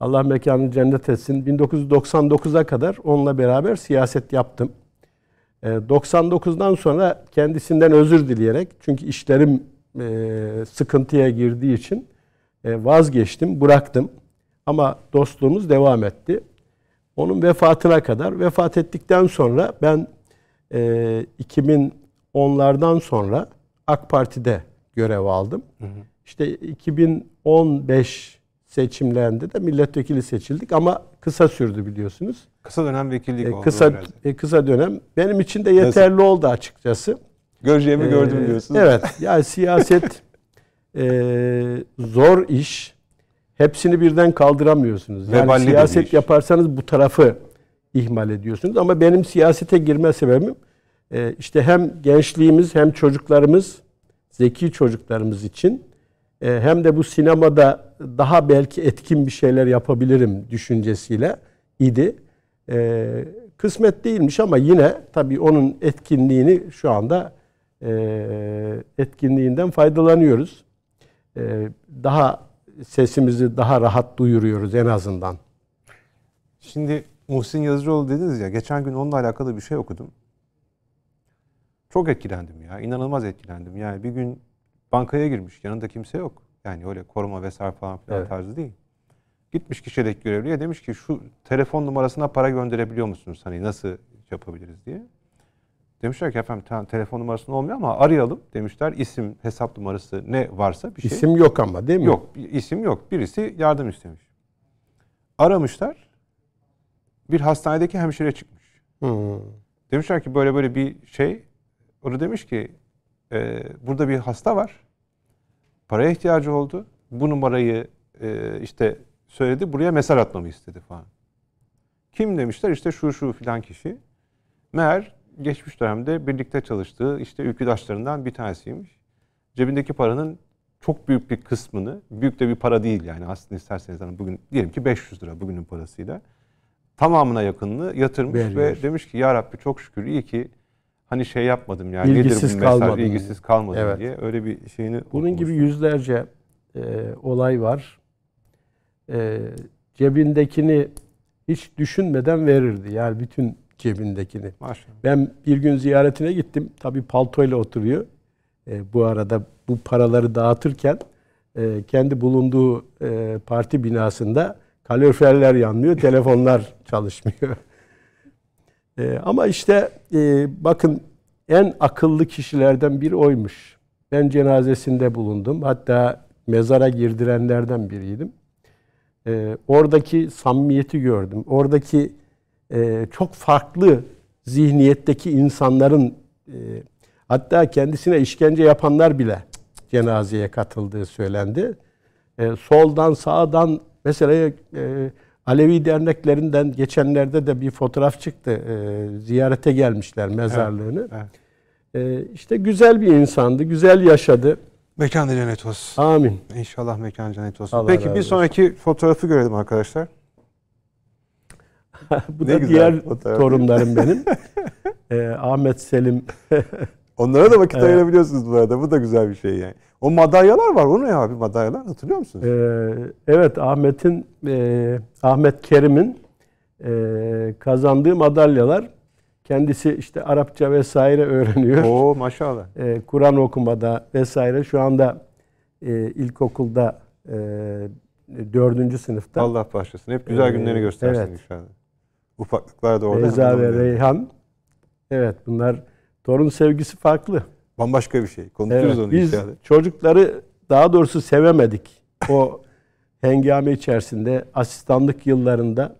Allah mekanını cennet etsin. 1999'a kadar onunla beraber siyaset yaptım. E, 99'dan sonra kendisinden özür dileyerek çünkü işlerim e, sıkıntıya girdiği için e, vazgeçtim, bıraktım. Ama dostluğumuz devam etti. Onun vefatına kadar. Vefat ettikten sonra ben e, 2010'lardan sonra AK Parti'de görev aldım. Hı hı. İşte 2015 seçimlerinde de milletvekili seçildik ama kısa sürdü biliyorsunuz. Kısa dönem vekillik e, oldu. Kısa e, kısa dönem benim için de yeterli Nasıl? oldu açıkçası. Göreceğimi ee, gördüm diyorsunuz. Evet. Yani siyaset e, zor iş hepsini birden kaldıramıyorsunuz. Yani Veballi siyaset yaparsanız bu tarafı ihmal ediyorsunuz. Ama benim siyasete girme sebebim e, işte hem gençliğimiz hem çocuklarımız zeki çocuklarımız için e, hem de bu sinemada daha belki etkin bir şeyler yapabilirim düşüncesiyle idi. E, kısmet değilmiş ama yine tabii onun etkinliğini şu anda etkinliğinden faydalanıyoruz. Daha sesimizi daha rahat duyuruyoruz en azından. Şimdi Muhsin Yazıcıoğlu dediniz ya geçen gün onunla alakalı bir şey okudum. Çok etkilendim ya. inanılmaz etkilendim. Yani bir gün bankaya girmiş. Yanında kimse yok. Yani öyle koruma vesaire falan filan evet. tarzı değil. Gitmiş kişilik görevliye demiş ki şu telefon numarasına para gönderebiliyor musunuz? Hani nasıl yapabiliriz diye. Demişler ki efendim telefon numarasının olmuyor ama arayalım demişler. İsim, hesap numarası ne varsa bir şey. İsim yok ama değil mi? Yok isim yok. Birisi yardım istemiş. Aramışlar. Bir hastanedeki hemşire çıkmış. Hmm. Demişler ki böyle böyle bir şey. Onu demiş ki e, burada bir hasta var. Paraya ihtiyacı oldu. Bu numarayı e, işte söyledi. Buraya mesaj atmamı istedi falan. Kim demişler işte şu şu filan kişi. Meğer geçmiş dönemde birlikte çalıştığı işte ülküdaşlarından bir tanesiymiş. Cebindeki paranın çok büyük bir kısmını, büyük de bir para değil yani aslında isterseniz hani bugün diyelim ki 500 lira bugünün parasıyla tamamına yakınını yatırmış Veriyor. ve demiş ki ya Rabbi çok şükür iyi ki hani şey yapmadım yani ilgisiz nedir mesaj kalmadım. ilgisiz kalmadım evet. diye öyle bir şeyini bunun okumuştum. gibi yüzlerce e, olay var. E, cebindekini hiç düşünmeden verirdi. Yani bütün cebindekini. Maşallah. Ben bir gün ziyaretine gittim. Tabii paltoyla oturuyor. E, bu arada bu paraları dağıtırken e, kendi bulunduğu e, parti binasında kaloriferler yanmıyor, telefonlar çalışmıyor. E, ama işte e, bakın en akıllı kişilerden biri oymuş. Ben cenazesinde bulundum. Hatta mezara girdirenlerden biriydim. E, oradaki samimiyeti gördüm. Oradaki e, çok farklı zihniyetteki insanların e, hatta kendisine işkence yapanlar bile cenazeye katıldığı söylendi. E, soldan sağdan mesela Alevi derneklerinden geçenlerde de bir fotoğraf çıktı. ziyarete gelmişler mezarlığını. Evet, evet. E, güzel bir insandı, güzel yaşadı. Mekan cennet olsun. Amin. İnşallah mekan cennet olsun. Allah Peki bir sonraki olsun. fotoğrafı görelim arkadaşlar. Bu ne da güzel, diğer fotoğraf. torunlarım benim. ee, Ahmet Selim. Onlara da vakit ayırabiliyorsunuz bu arada. Bu da güzel bir şey yani. O madalyalar var. O ne abi madalyalar? Hatırlıyor musunuz? Ee, evet Ahmet'in e, Ahmet Kerim'in e, kazandığı madalyalar kendisi işte Arapça vesaire öğreniyor. Oo maşallah. E, Kur'an okumada vesaire. Şu anda e, ilkokulda e, dördüncü sınıfta. Allah başlasın. Hep güzel e, günlerini göstersin ee, evet. inşallah ufaklıklar da orada. Beyza ve Reyhan. Evet bunlar torun sevgisi farklı. Bambaşka bir şey. Konuşuruz evet, onu. Biz inşallah. çocukları daha doğrusu sevemedik. O hengame içerisinde asistanlık yıllarında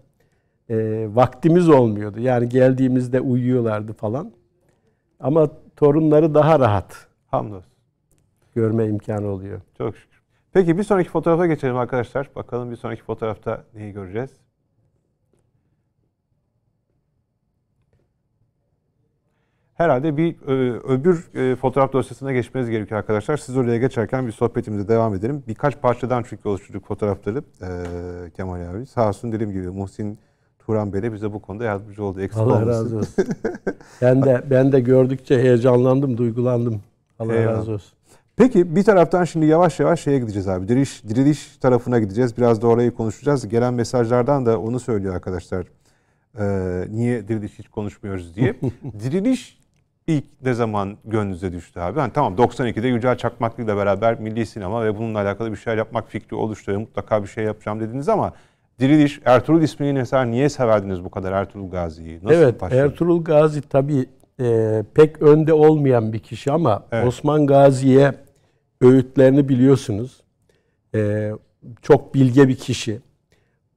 e, vaktimiz olmuyordu. Yani geldiğimizde uyuyorlardı falan. Ama torunları daha rahat. Hamdolsun. Görme imkanı oluyor. Çok şükür. Peki bir sonraki fotoğrafa geçelim arkadaşlar. Bakalım bir sonraki fotoğrafta neyi göreceğiz? herhalde bir e, öbür e, fotoğraf dosyasına geçmeniz gerekiyor arkadaşlar. Siz oraya geçerken bir sohbetimize devam edelim. Birkaç parçadan çünkü oluşturduk fotoğrafları e, Kemal abi. Sağ olsun dediğim gibi Muhsin Turan Bey bize bu konuda yardımcı oldu. Eksik Allah olmasın. razı olsun. ben de ben de gördükçe heyecanlandım, duygulandım. Allah Eyvallah. razı olsun. Peki bir taraftan şimdi yavaş yavaş şeye gideceğiz abi. Diriliş, diriliş tarafına gideceğiz. Biraz da orayı konuşacağız. Gelen mesajlardan da onu söylüyor arkadaşlar. Ee, niye diriliş hiç konuşmuyoruz diye. diriliş ilk ne zaman gönlünüze düştü abi? Hani tamam 92'de Yücel Çakmaklı ile beraber milli sinema ve bununla alakalı bir şeyler yapmak fikri oluştu. Mutlaka bir şey yapacağım dediniz ama Diriliş, Ertuğrul ismini mesela niye severdiniz bu kadar Ertuğrul Gazi'yi? Nasıl evet, başladı? Ertuğrul Gazi tabii e, pek önde olmayan bir kişi ama evet. Osman Gazi'ye öğütlerini biliyorsunuz. E, çok bilge bir kişi.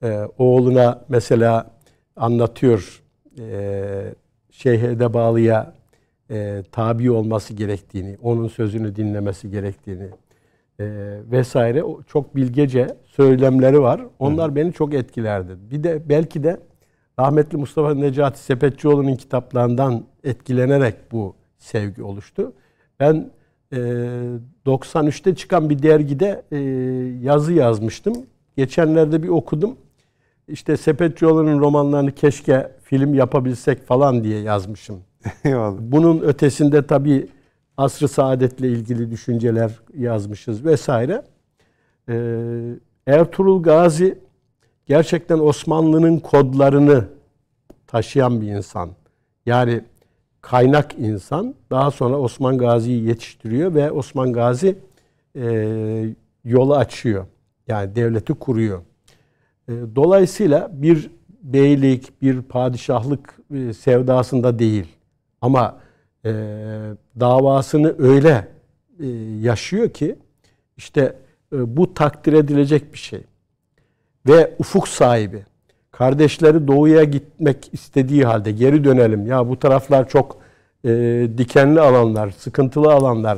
E, oğluna mesela anlatıyor e, Şeyh Edebalı'ya e, tabi olması gerektiğini, onun sözünü dinlemesi gerektiğini e, vesaire çok bilgece söylemleri var. Onlar Hı. beni çok etkilerdi. Bir de belki de rahmetli Mustafa Necati Sepetçioğlu'nun kitaplarından etkilenerek bu sevgi oluştu. Ben e, 93'te çıkan bir dergide e, yazı yazmıştım. Geçenlerde bir okudum. İşte Sepetçioğlu'nun romanlarını keşke film yapabilsek falan diye yazmışım. Eyvallah. Bunun ötesinde tabi asr-ı saadetle ilgili düşünceler yazmışız vesaire. Ee, Ertuğrul Gazi gerçekten Osmanlı'nın kodlarını taşıyan bir insan. Yani kaynak insan. Daha sonra Osman Gazi'yi yetiştiriyor ve Osman Gazi e, yolu açıyor. Yani devleti kuruyor. E, dolayısıyla bir beylik, bir padişahlık e, sevdasında değil. Ama e, davasını öyle e, yaşıyor ki işte e, bu takdir edilecek bir şey. Ve ufuk sahibi. Kardeşleri doğuya gitmek istediği halde geri dönelim. Ya bu taraflar çok e, dikenli alanlar, sıkıntılı alanlar.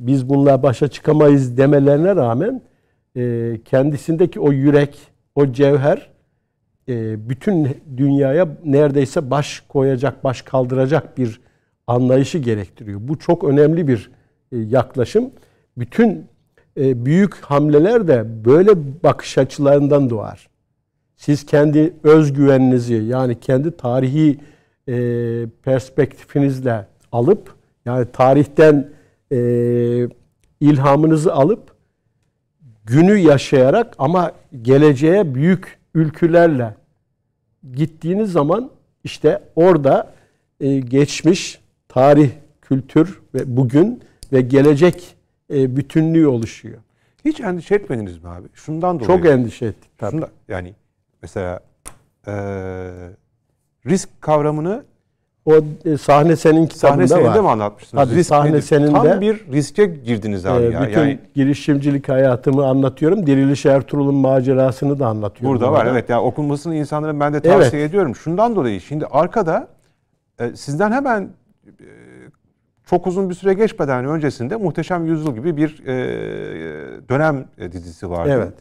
Biz bununla başa çıkamayız demelerine rağmen e, kendisindeki o yürek, o cevher e, bütün dünyaya neredeyse baş koyacak, baş kaldıracak bir anlayışı gerektiriyor. Bu çok önemli bir e, yaklaşım. Bütün e, büyük hamleler de böyle bakış açılarından doğar. Siz kendi özgüveninizi yani kendi tarihi perspektifinizle alıp yani tarihten ilhamınızı alıp günü yaşayarak ama geleceğe büyük ülkülerle gittiğiniz zaman işte orada e, geçmiş tarih, kültür ve bugün ve gelecek e, bütünlüğü oluşuyor. Hiç endişe etmediniz mi abi? Şundan dolayı. Çok endişe ettik tabii. Şunda, yani mesela e, risk kavramını o e, sahne senin kitabında sahne var. Sahne de mi anlatmışsınız? Tabii Risk sahne senin de. Tam bir riske girdiniz abi e, ya. Bütün yani... girişimcilik hayatımı anlatıyorum. Diriliş Ertuğrul'un macerasını da anlatıyorum. Burada, burada. var evet. Yani okunmasını insanlara ben de tavsiye evet. ediyorum. Şundan dolayı şimdi arkada e, sizden hemen e, çok uzun bir süre geçmeden öncesinde Muhteşem Yüzyıl gibi bir e, dönem e, dizisi vardı. Evet.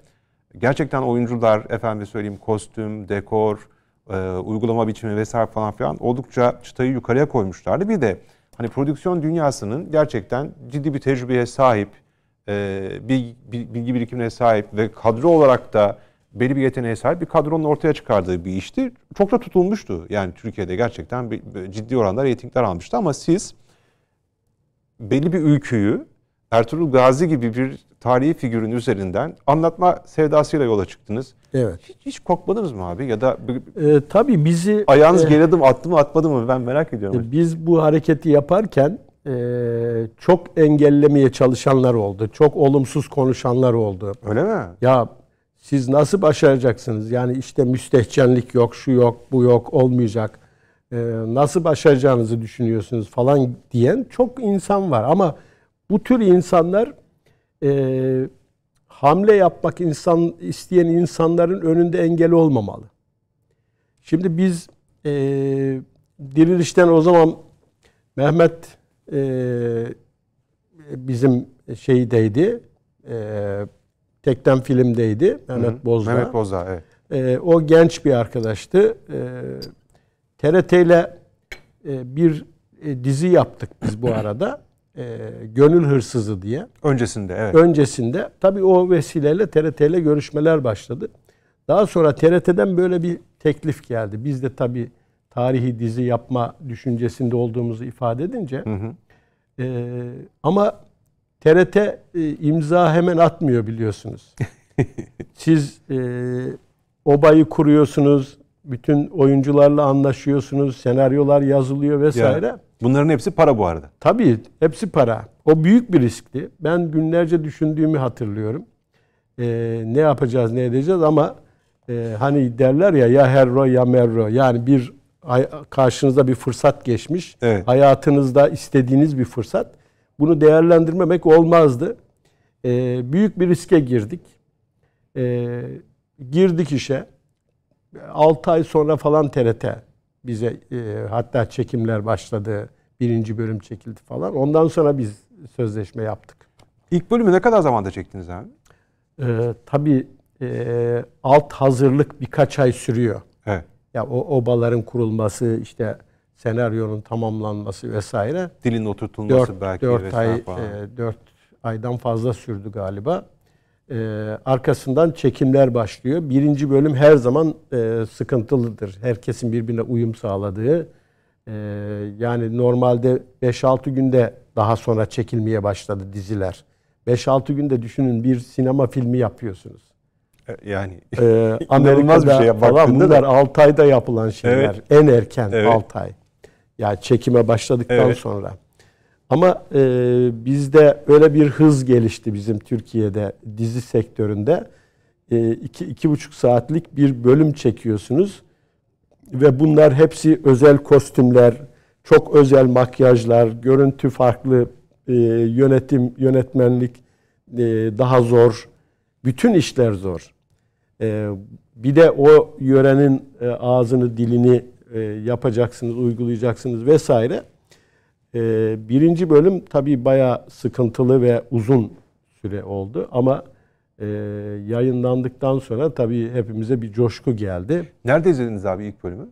Gerçekten oyuncular efendim söyleyeyim kostüm, dekor, e, uygulama biçimi vesaire falan filan oldukça çıtayı yukarıya koymuşlardı. Bir de hani prodüksiyon dünyasının gerçekten ciddi bir tecrübeye sahip, e, bilgi, bilgi birikimine sahip ve kadro olarak da belli bir yeteneğe sahip bir kadronun ortaya çıkardığı bir işti. Çok da tutulmuştu. Yani Türkiye'de gerçekten bir, bir ciddi oranda reytingler almıştı ama siz belli bir ülküyü Ertuğrul Gazi gibi bir tarihi figürün üzerinden anlatma sevdasıyla yola çıktınız. Evet. Hiç, hiç korkmadınız mı abi ya da e, tabii bizi ayağınız e, geri attı mı atmadı mı ben merak ediyorum. E, biz bu hareketi yaparken e, çok engellemeye çalışanlar oldu. Çok olumsuz konuşanlar oldu. Öyle mi? Ya siz nasıl başaracaksınız? Yani işte müstehcenlik yok, şu yok, bu yok, olmayacak. E, nasıl başaracağınızı düşünüyorsunuz falan diyen çok insan var ama bu tür insanlar e, hamle yapmak insan isteyen insanların önünde engel olmamalı. Şimdi biz e, dirilişten o zaman Mehmet e, bizim şeydeydi. E, Tekten filmdeydi. Mehmet hı Bozdağ. Mehmet Bozdağ evet. E, o genç bir arkadaştı. E, TRT ile e, bir e, dizi yaptık biz bu arada e, gönül hırsızı diye. Öncesinde evet. Öncesinde tabii o vesileyle TRT ile görüşmeler başladı. Daha sonra TRT'den böyle bir teklif geldi. Biz de tabii tarihi dizi yapma düşüncesinde olduğumuzu ifade edince. Hı hı. E, ama TRT e, imza hemen atmıyor biliyorsunuz. Siz e, obayı kuruyorsunuz, bütün oyuncularla anlaşıyorsunuz, senaryolar yazılıyor vesaire. Ya, bunların hepsi para bu arada. Tabii, hepsi para. O büyük bir riskti. Ben günlerce düşündüğümü hatırlıyorum. Ee, ne yapacağız, ne edeceğiz ama e, hani derler ya ya herro ya merro. Yani bir karşınıza bir fırsat geçmiş. Evet. Hayatınızda istediğiniz bir fırsat. Bunu değerlendirmemek olmazdı. Ee, büyük bir riske girdik. Ee, girdik işe 6 ay sonra falan TRT bize e, hatta çekimler başladı. Birinci bölüm çekildi falan. Ondan sonra biz sözleşme yaptık. İlk bölümü ne kadar zamanda çektiniz abi? Ee, tabii e, alt hazırlık birkaç ay sürüyor. Evet. Ya o obaların kurulması işte senaryonun tamamlanması vesaire. Dilin oturtulması dört, belki dört ay, falan. E, 4 aydan fazla sürdü galiba e, arkasından çekimler başlıyor. Birinci bölüm her zaman e, sıkıntılıdır. Herkesin birbirine uyum sağladığı. E, yani normalde 5-6 günde daha sonra çekilmeye başladı diziler. 5-6 günde düşünün bir sinema filmi yapıyorsunuz. E, yani ee, Amerika'da bir şey falan bunlar da. 6 ayda yapılan şeyler. Evet. En erken evet. ay. Yani çekime başladıktan evet. sonra. Ama e, bizde öyle bir hız gelişti bizim Türkiye'de dizi sektöründe. E, iki, iki buçuk saatlik bir bölüm çekiyorsunuz. Ve bunlar hepsi özel kostümler, çok özel makyajlar, görüntü farklı, e, yönetim, yönetmenlik e, daha zor. Bütün işler zor. E, bir de o yörenin e, ağzını, dilini e, yapacaksınız, uygulayacaksınız vesaire. Ee, birinci bölüm tabii bayağı sıkıntılı ve uzun süre oldu ama e, yayınlandıktan sonra tabii hepimize bir coşku geldi. Nerede izlediniz abi ilk bölümü?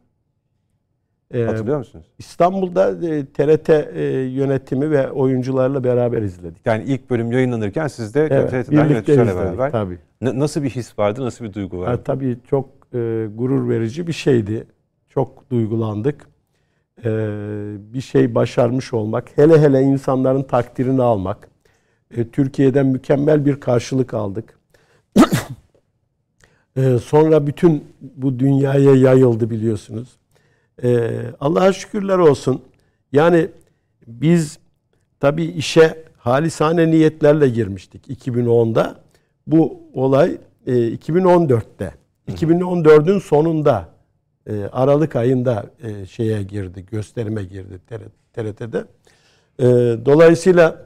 Ee, Hatırlıyor musunuz? İstanbul'da e, TRT e, yönetimi ve oyuncularla beraber izledik. Yani ilk bölüm yayınlanırken siz de evet, TRT'den yöneticilerle beraber. Tabii. nasıl bir his vardı, nasıl bir duygu vardı? Ha, tabii çok e, gurur verici bir şeydi. Çok duygulandık e, bir şey başarmış olmak, hele hele insanların takdirini almak. E, Türkiye'den mükemmel bir karşılık aldık. e, sonra bütün bu dünyaya yayıldı biliyorsunuz. E, Allah'a şükürler olsun. Yani biz tabii işe halisane niyetlerle girmiştik 2010'da. Bu olay e, 2014'te. 2014'ün sonunda e, Aralık ayında e, şeye girdi, gösterime girdi TRT'de. E, ee, dolayısıyla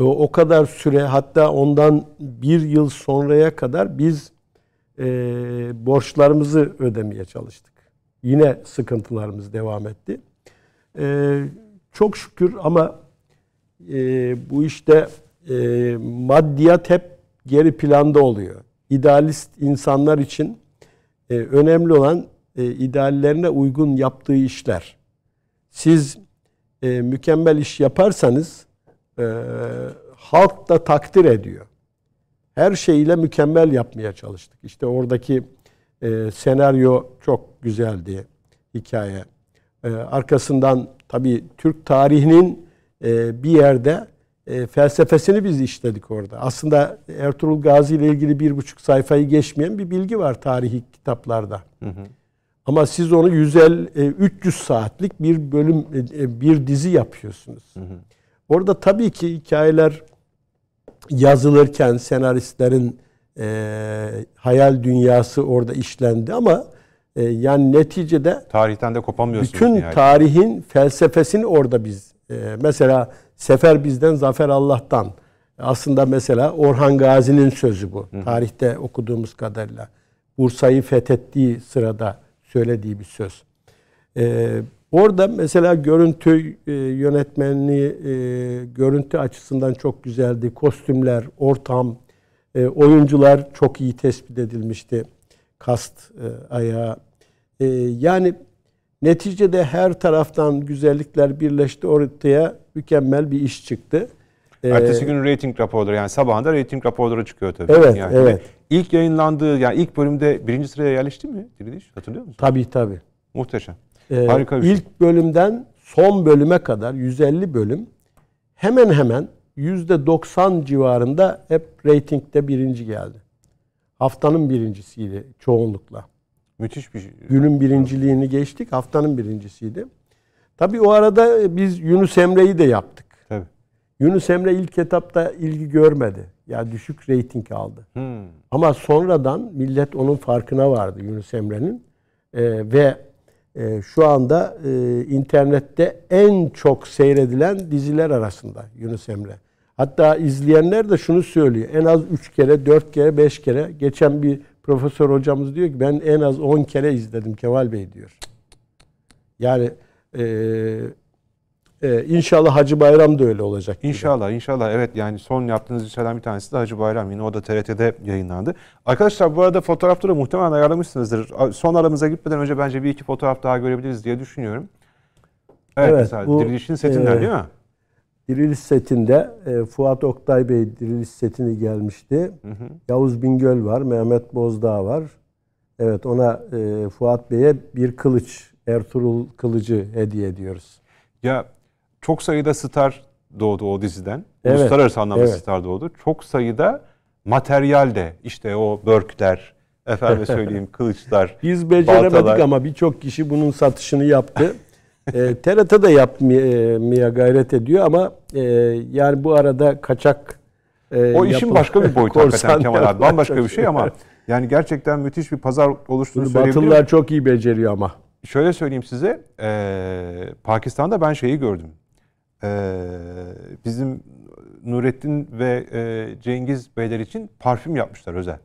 e, o kadar süre hatta ondan bir yıl sonraya kadar biz e, borçlarımızı ödemeye çalıştık. Yine sıkıntılarımız devam etti. E, çok şükür ama e, bu işte e, maddiyat hep geri planda oluyor. İdealist insanlar için e, önemli olan e, ideallerine uygun yaptığı işler. Siz e, mükemmel iş yaparsanız e, halk da takdir ediyor. Her şeyiyle mükemmel yapmaya çalıştık. İşte oradaki e, senaryo çok güzeldi hikaye. E, arkasından tabii Türk tarihinin e, bir yerde e, felsefesini biz işledik orada. Aslında Ertuğrul Gazi ile ilgili bir buçuk sayfayı geçmeyen bir bilgi var tarihi kitaplarda. Hı hı. Ama siz onu 150, e, 300 saatlik bir bölüm, e, e, bir dizi yapıyorsunuz. Hı hı. Orada tabii ki hikayeler yazılırken senaristlerin e, hayal dünyası orada işlendi ama e, yani neticede tarihten de kopamıyorsunuz. Bütün yani. tarihin felsefesini orada biz e, mesela Sefer bizden, zafer Allah'tan. Aslında mesela Orhan Gazi'nin sözü bu. Hı. Tarihte okuduğumuz kadarıyla. Bursa'yı fethettiği sırada söylediği bir söz. Ee, orada mesela görüntü e, yönetmenliği, e, görüntü açısından çok güzeldi. Kostümler, ortam, e, oyuncular çok iyi tespit edilmişti. Kast, e, ayağı. E, yani Neticede her taraftan güzellikler birleşti ortaya mükemmel bir iş çıktı. Ee, Ertesi gün rating raporları yani sabahında rating raporları çıkıyor tabii. Evet, yani. evet. İlk yayınlandığı yani ilk bölümde birinci sıraya yerleşti mi Diriliş? Hatırlıyor musun? Tabii tabii. Muhteşem. Ee, Harika bir şey. ilk şey. bölümden son bölüme kadar 150 bölüm hemen hemen %90 civarında hep reytingde birinci geldi. Haftanın birincisiydi çoğunlukla. Müthiş bir şey. Günün birinciliğini geçtik. Haftanın birincisiydi. Tabii o arada e, biz Yunus Emre'yi de yaptık. Tabii. Yunus Emre ilk etapta ilgi görmedi. Ya yani düşük reyting aldı. Hmm. Ama sonradan millet onun farkına vardı Yunus Emre'nin. Ee, ve e, şu anda e, internette en çok seyredilen diziler arasında Yunus Emre. Hatta izleyenler de şunu söylüyor. En az 3 kere, 4 kere, 5 kere. Geçen bir Profesör hocamız diyor ki ben en az 10 kere izledim Kemal Bey diyor. Yani e, e, inşallah Hacı Bayram da öyle olacak. İnşallah gibi. inşallah evet yani son yaptığınız işlerden bir tanesi de Hacı Bayram yine o da TRT'de yayınlandı. Arkadaşlar bu arada fotoğrafları muhtemelen ayarlamışsınızdır. Son aramıza gitmeden önce bence bir iki fotoğraf daha görebiliriz diye düşünüyorum. Evet, evet bu, dirilişin setinden e, değil mi? Diriliş setinde e, Fuat Oktay Bey diriliş setini gelmişti. Hı hı. Yavuz Bingöl var, Mehmet Bozdağ var. Evet ona e, Fuat Bey'e bir kılıç, Ertuğrul kılıcı hediye ediyoruz. Ya çok sayıda star doğdu o diziden. Evet. Uluslararası anlamda evet. star doğdu. Çok sayıda materyal de işte o börkler, efendim söyleyeyim kılıçlar, Biz beceremedik baltalar. ama birçok kişi bunun satışını yaptı. e, TRT de yapmaya gayret ediyor ama e, yani bu arada kaçak e, O işin yapılan, başka bir boyutu hakikaten Kemal abi. Bambaşka bir şey ama yani gerçekten müthiş bir pazar oluştuğunu söyleyebilirim. Batılılar çok iyi beceriyor ama. Şöyle söyleyeyim size. E, Pakistan'da ben şeyi gördüm. E, bizim Nurettin ve e, Cengiz Beyler için parfüm yapmışlar özel.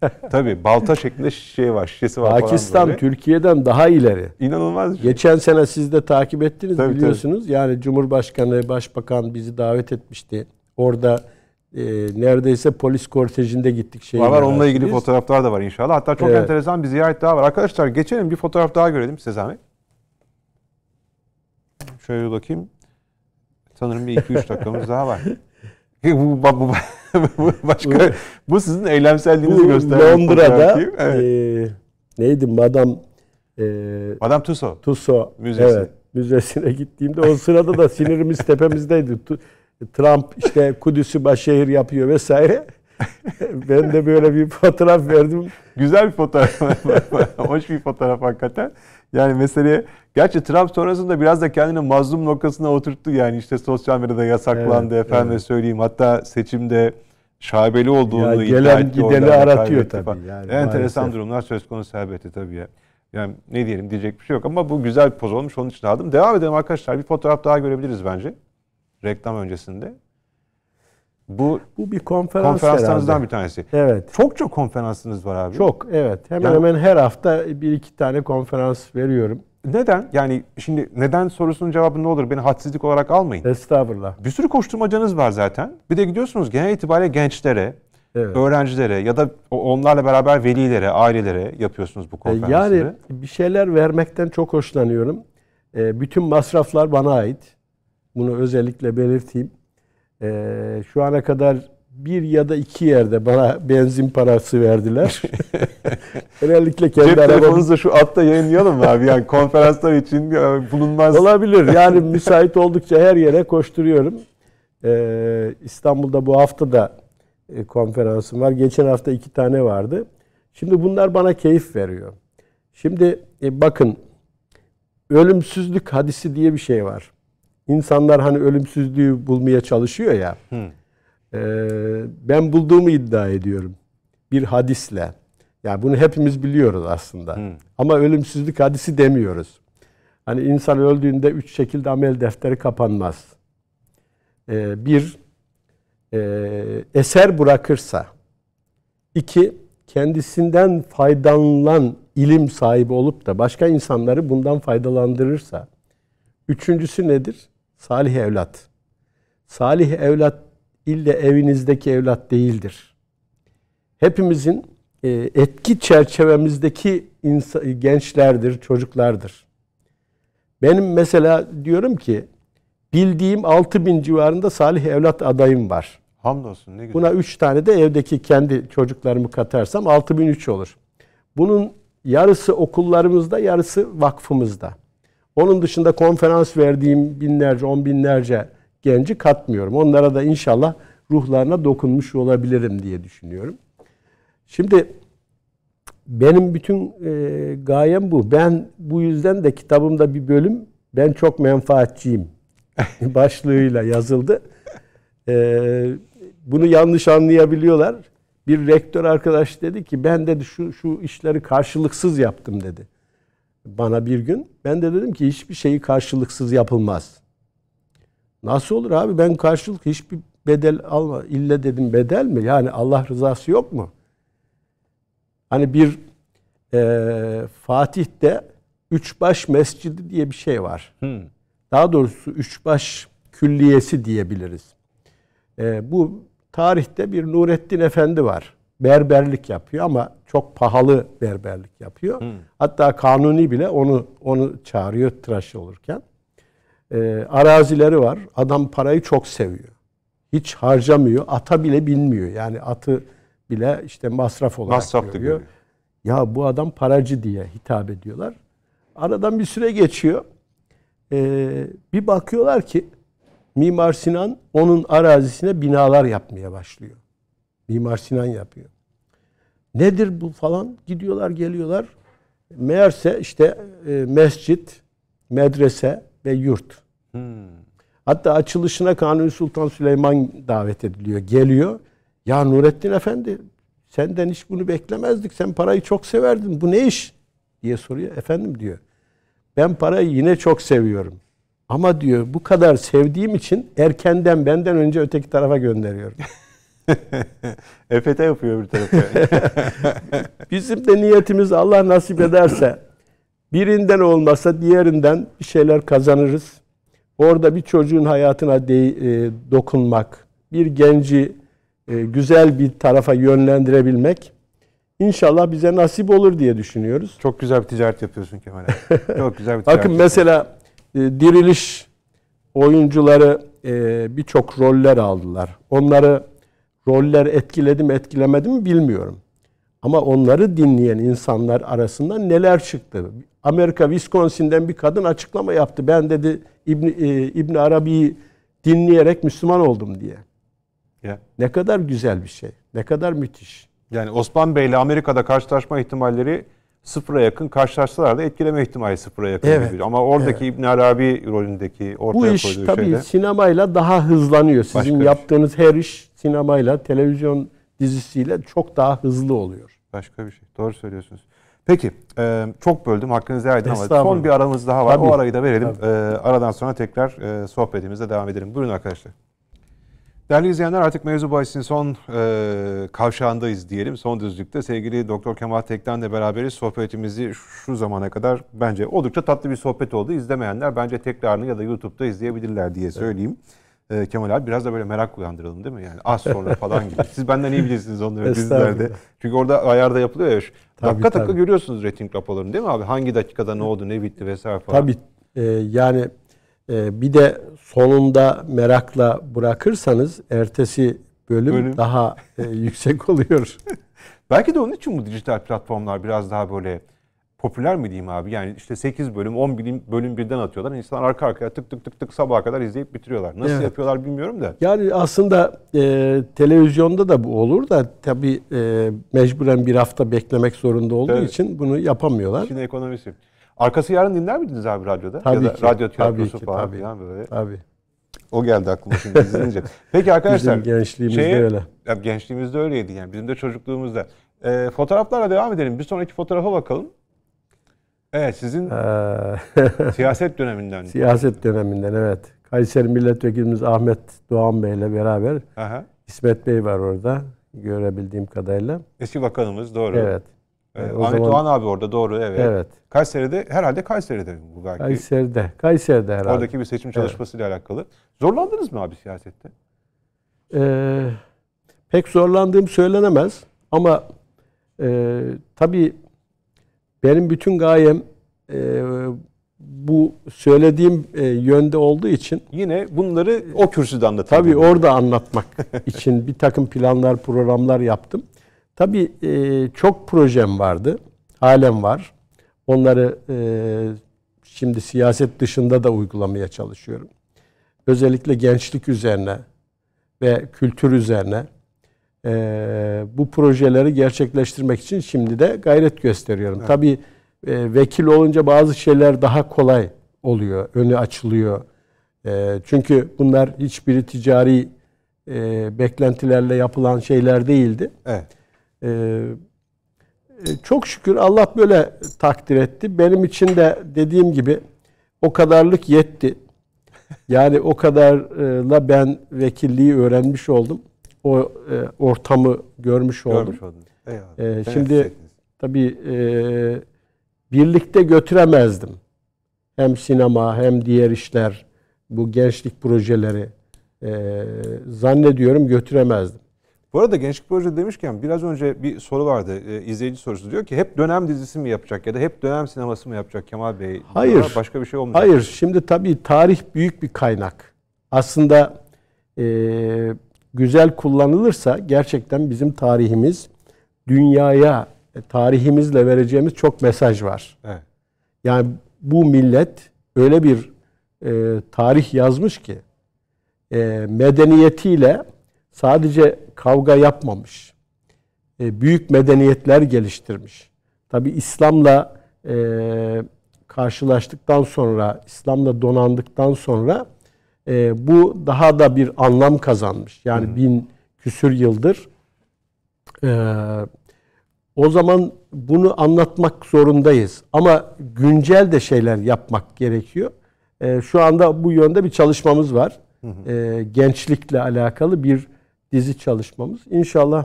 Tabii balta şeklinde şey var, şişesi var Pakistan falan Türkiye'den daha ileri. İnanılmaz. Şey. Geçen sene siz de takip ettiniz tabii, biliyorsunuz. Tabii. Yani Cumhurbaşkanı, Başbakan bizi davet etmişti. Orada e, neredeyse polis kortejinde gittik. şey. var var onunla ilgili fotoğraflar da var inşallah. Hatta çok evet. enteresan bir ziyaret daha var. Arkadaşlar geçelim bir fotoğraf daha görelim size zahmet. Şöyle bakayım. Sanırım bir iki üç dakikamız daha var. bu, bu, bu başka bu sizin eylemselliğinizi gösteriyor. Londra'da evet. e, neydi Madame e, Madame Tuso Tuso müzesi. Evet, müzesine gittiğimde o sırada da sinirimiz tepemizdeydi. Trump işte Kudüs'ü başşehir yapıyor vesaire. ben de böyle bir fotoğraf verdim. Güzel bir fotoğraf. Hoş bir fotoğraf hakikaten. Yani meseleye gerçi Trump sonrasında biraz da kendini mazlum noktasına oturttu. Yani işte sosyal medyada yasaklandı evet, efendim evet. söyleyeyim. Hatta seçimde şaibeli olduğunu ya, iddia Gelen gideni aratıyor tabii. Falan. Yani, Enteresan durumlar söz konusu elbette tabii ya. Yani ne diyelim diyecek bir şey yok ama bu güzel bir poz olmuş onun için aldım. Devam edelim arkadaşlar bir fotoğraf daha görebiliriz bence reklam öncesinde. Bu, bu bir konferans konferanslarınızdan bir tanesi. Evet. Çok çok konferansınız var abi. Çok evet. Hemen yani, hemen her hafta bir iki tane konferans veriyorum. Neden? Yani şimdi neden sorusunun cevabı ne olur? Beni hadsizlik olarak almayın. Estağfurullah. Bir sürü koşturmacanız var zaten. Bir de gidiyorsunuz genel itibariyle gençlere, evet. öğrencilere ya da onlarla beraber velilere, ailelere yapıyorsunuz bu e, konferansları. Yani bir şeyler vermekten çok hoşlanıyorum. E, bütün masraflar bana ait. Bunu özellikle belirteyim. Ee, şu ana kadar bir ya da iki yerde bana benzin parası verdiler. Genellikle kendi Cep arabamızla şu altta yayınlayalım mı abi? Yani konferanslar için e, bulunmaz. Olabilir. Yani müsait oldukça her yere koşturuyorum. Ee, İstanbul'da bu hafta da e, konferansım var. Geçen hafta iki tane vardı. Şimdi bunlar bana keyif veriyor. Şimdi e, bakın ölümsüzlük hadisi diye bir şey var. İnsanlar hani ölümsüzlüğü bulmaya çalışıyor ya. Hı. E, ben bulduğumu iddia ediyorum. Bir hadisle. Yani bunu hepimiz biliyoruz aslında. Hı. Ama ölümsüzlük hadisi demiyoruz. Hani insan öldüğünde üç şekilde amel defteri kapanmaz. E, bir, e, eser bırakırsa. iki kendisinden faydalanılan ilim sahibi olup da başka insanları bundan faydalandırırsa. Üçüncüsü nedir? Salih evlat. Salih evlat ille evinizdeki evlat değildir. Hepimizin e, etki çerçevemizdeki gençlerdir, çocuklardır. Benim mesela diyorum ki bildiğim 6000 civarında salih evlat adayım var. Hamdolsun ne güzel. Buna 3 tane de evdeki kendi çocuklarımı katarsam 6003 olur. Bunun yarısı okullarımızda, yarısı vakfımızda. Onun dışında konferans verdiğim binlerce, on binlerce genci katmıyorum. Onlara da inşallah ruhlarına dokunmuş olabilirim diye düşünüyorum. Şimdi benim bütün e, gayem bu. Ben bu yüzden de kitabımda bir bölüm ben çok menfaatçiyim başlığıyla yazıldı. E, bunu yanlış anlayabiliyorlar. Bir rektör arkadaş dedi ki ben dedi şu, şu işleri karşılıksız yaptım dedi bana bir gün. Ben de dedim ki hiçbir şeyi karşılıksız yapılmaz. Nasıl olur abi ben karşılık hiçbir bedel alma. İlle dedim bedel mi? Yani Allah rızası yok mu? Hani bir e, Fatih'te baş Mescidi diye bir şey var. Hmm. Daha doğrusu üç baş Külliyesi diyebiliriz. E, bu tarihte bir Nurettin Efendi var berberlik yapıyor ama çok pahalı berberlik yapıyor. Hmm. Hatta kanuni bile onu onu çağırıyor tıraş olurken. E, arazileri var. Adam parayı çok seviyor. Hiç harcamıyor. Ata bile binmiyor. Yani atı bile işte masraf olarak Masraflı görüyor. görüyor. Ya bu adam paracı diye hitap ediyorlar. Aradan bir süre geçiyor. Ee, bir bakıyorlar ki Mimar Sinan onun arazisine binalar yapmaya başlıyor. Mimar Sinan yapıyor. Nedir bu falan? Gidiyorlar geliyorlar. Meğerse işte e, mescit, medrese ve yurt. Hmm. Hatta açılışına Kanuni Sultan Süleyman davet ediliyor. Geliyor. Ya Nurettin Efendi senden hiç bunu beklemezdik. Sen parayı çok severdin. Bu ne iş? diye soruyor. Efendim diyor. Ben parayı yine çok seviyorum. Ama diyor bu kadar sevdiğim için erkenden benden önce öteki tarafa gönderiyorum. EFT yapıyor bir tarafı. Bizim de niyetimiz Allah nasip ederse birinden olmazsa diğerinden bir şeyler kazanırız. Orada bir çocuğun hayatına de, e, dokunmak, bir genci e, güzel bir tarafa yönlendirebilmek inşallah bize nasip olur diye düşünüyoruz. Çok güzel bir ticaret yapıyorsun Kemal abi. Çok güzel bir ticaret. Bakın mesela e, diriliş oyuncuları e, birçok roller aldılar. Onları roller etkiledim etkilemedim bilmiyorum. Ama onları dinleyen insanlar arasında neler çıktı? Amerika Wisconsin'den bir kadın açıklama yaptı. Ben dedi İbn e, İbn Arabi'yi dinleyerek Müslüman oldum diye. Ya. Ne kadar güzel bir şey. Ne kadar müthiş. Yani Osman Bey ile Amerika'da karşılaşma ihtimalleri sıfıra yakın karşılaşsalar da etkileme ihtimali sıfıra yakın evet. gibi. Ama oradaki evet. İbn Arabi rolündeki ortaya Bu iş tabii şeyde, sinemayla daha hızlanıyor. Sizin Başka şey. yaptığınız şey. her iş sinemayla, televizyon dizisiyle çok daha hızlı oluyor. Başka bir şey. Doğru söylüyorsunuz. Peki, e, çok böldüm. Hakkınızı helal ama son bir aramız daha var. Tabii. O arayı da verelim. E, aradan sonra tekrar e, sohbetimize devam edelim. Buyurun arkadaşlar. Değerli izleyenler artık mevzu bahisinin son e, kavşağındayız diyelim. Son düzlükte sevgili Doktor Kemal Tekten'le beraberiz. Sohbetimizi şu zamana kadar bence oldukça tatlı bir sohbet oldu. İzlemeyenler bence tekrarını ya da YouTube'da izleyebilirler diye söyleyeyim. E, Kemal abi biraz da böyle merak uyandıralım değil mi? Yani az sonra falan gibi. Siz benden iyi bilirsiniz onları dizilerde. Çünkü orada ayarda yapılıyor ya. Tabii, dakika tabii. dakika görüyorsunuz rating raporlarını değil mi abi? Hangi dakikada ne oldu ne bitti vesaire falan. Tabii e, yani ee, bir de sonunda merakla bırakırsanız ertesi bölüm, bölüm. daha e, yüksek oluyor. Belki de onun için bu dijital platformlar biraz daha böyle popüler mi diyeyim abi? Yani işte 8 bölüm, 10 bölüm, bölüm birden atıyorlar. İnsanlar arka arkaya tık tık tık tık sabaha kadar izleyip bitiriyorlar. Nasıl evet. yapıyorlar bilmiyorum da. Yani aslında e, televizyonda da bu olur da tabii e, mecburen bir hafta beklemek zorunda olduğu evet. için bunu yapamıyorlar. Şimdi ekonomisi. Arkası yarın dinler miydiniz abi radyoda? Tabii ya da ki. radyo tiyatrosu tabii falan ki, tabii. böyle. Tabii. O geldi aklıma şimdi izleyince. Peki arkadaşlar. Bizim gençliğimizde şeye, öyle. Ya gençliğimizde öyleydi yani. Bizim de çocukluğumuzda. Ee, fotoğraflara devam edelim. Bir sonraki fotoğrafa bakalım. Evet sizin ee, siyaset döneminden. Siyaset döneminden evet. Kayseri Milletvekilimiz Ahmet Doğan Bey ile beraber Aha. İsmet Bey var orada görebildiğim kadarıyla. Eski bakanımız doğru. Evet. Evet, o Ahmet zaman... Doğan abi orada doğru evet. evet. Kayseri'de herhalde Kayseri'de bu belki. Kayseri'de. Kayseri'de herhalde. Oradaki bir seçim çalışmasıyla evet. alakalı. Zorlandınız mı abi siyasette? Ee, pek zorlandığım söylenemez ama e, tabii benim bütün gayem e, bu söylediğim e, yönde olduğu için yine bunları o kürsüde anlatayım. Tabii orada anlatmak için bir takım planlar, programlar yaptım. Tabii e, çok projem vardı. Halen var. Onları e, şimdi siyaset dışında da uygulamaya çalışıyorum. Özellikle gençlik üzerine ve kültür üzerine e, bu projeleri gerçekleştirmek için şimdi de gayret gösteriyorum. Evet. Tabii vekil olunca bazı şeyler daha kolay oluyor, önü açılıyor. çünkü bunlar hiçbiri ticari beklentilerle yapılan şeyler değildi. Evet. Ee, e, çok şükür Allah böyle takdir etti. Benim için de dediğim gibi o kadarlık yetti. Yani o kadarla ben vekilliği öğrenmiş oldum. O e, ortamı görmüş oldum. Görmüş oldum. Ee, şimdi tabii e, birlikte götüremezdim. Hem sinema hem diğer işler, bu gençlik projeleri e, zannediyorum götüremezdim. Bu arada gençlik proje demişken biraz önce bir soru vardı. E, izleyici sorusu diyor ki hep dönem dizisi mi yapacak ya da hep dönem sineması mı yapacak Kemal Bey? Hayır. başka bir şey olmayacak. Hayır. Şimdi tabii tarih büyük bir kaynak. Aslında e, güzel kullanılırsa gerçekten bizim tarihimiz dünyaya e, tarihimizle vereceğimiz çok mesaj var. Evet. Yani bu millet öyle bir e, tarih yazmış ki e, medeniyetiyle sadece kavga yapmamış. E, büyük medeniyetler geliştirmiş. Tabi İslam'la e, karşılaştıktan sonra, İslam'la donandıktan sonra e, bu daha da bir anlam kazanmış. Yani hmm. bin küsür yıldır. O zaman bunu anlatmak zorundayız. Ama güncel de şeyler yapmak gerekiyor. Şu anda bu yönde bir çalışmamız var. Hı hı. Gençlikle alakalı bir dizi çalışmamız. İnşallah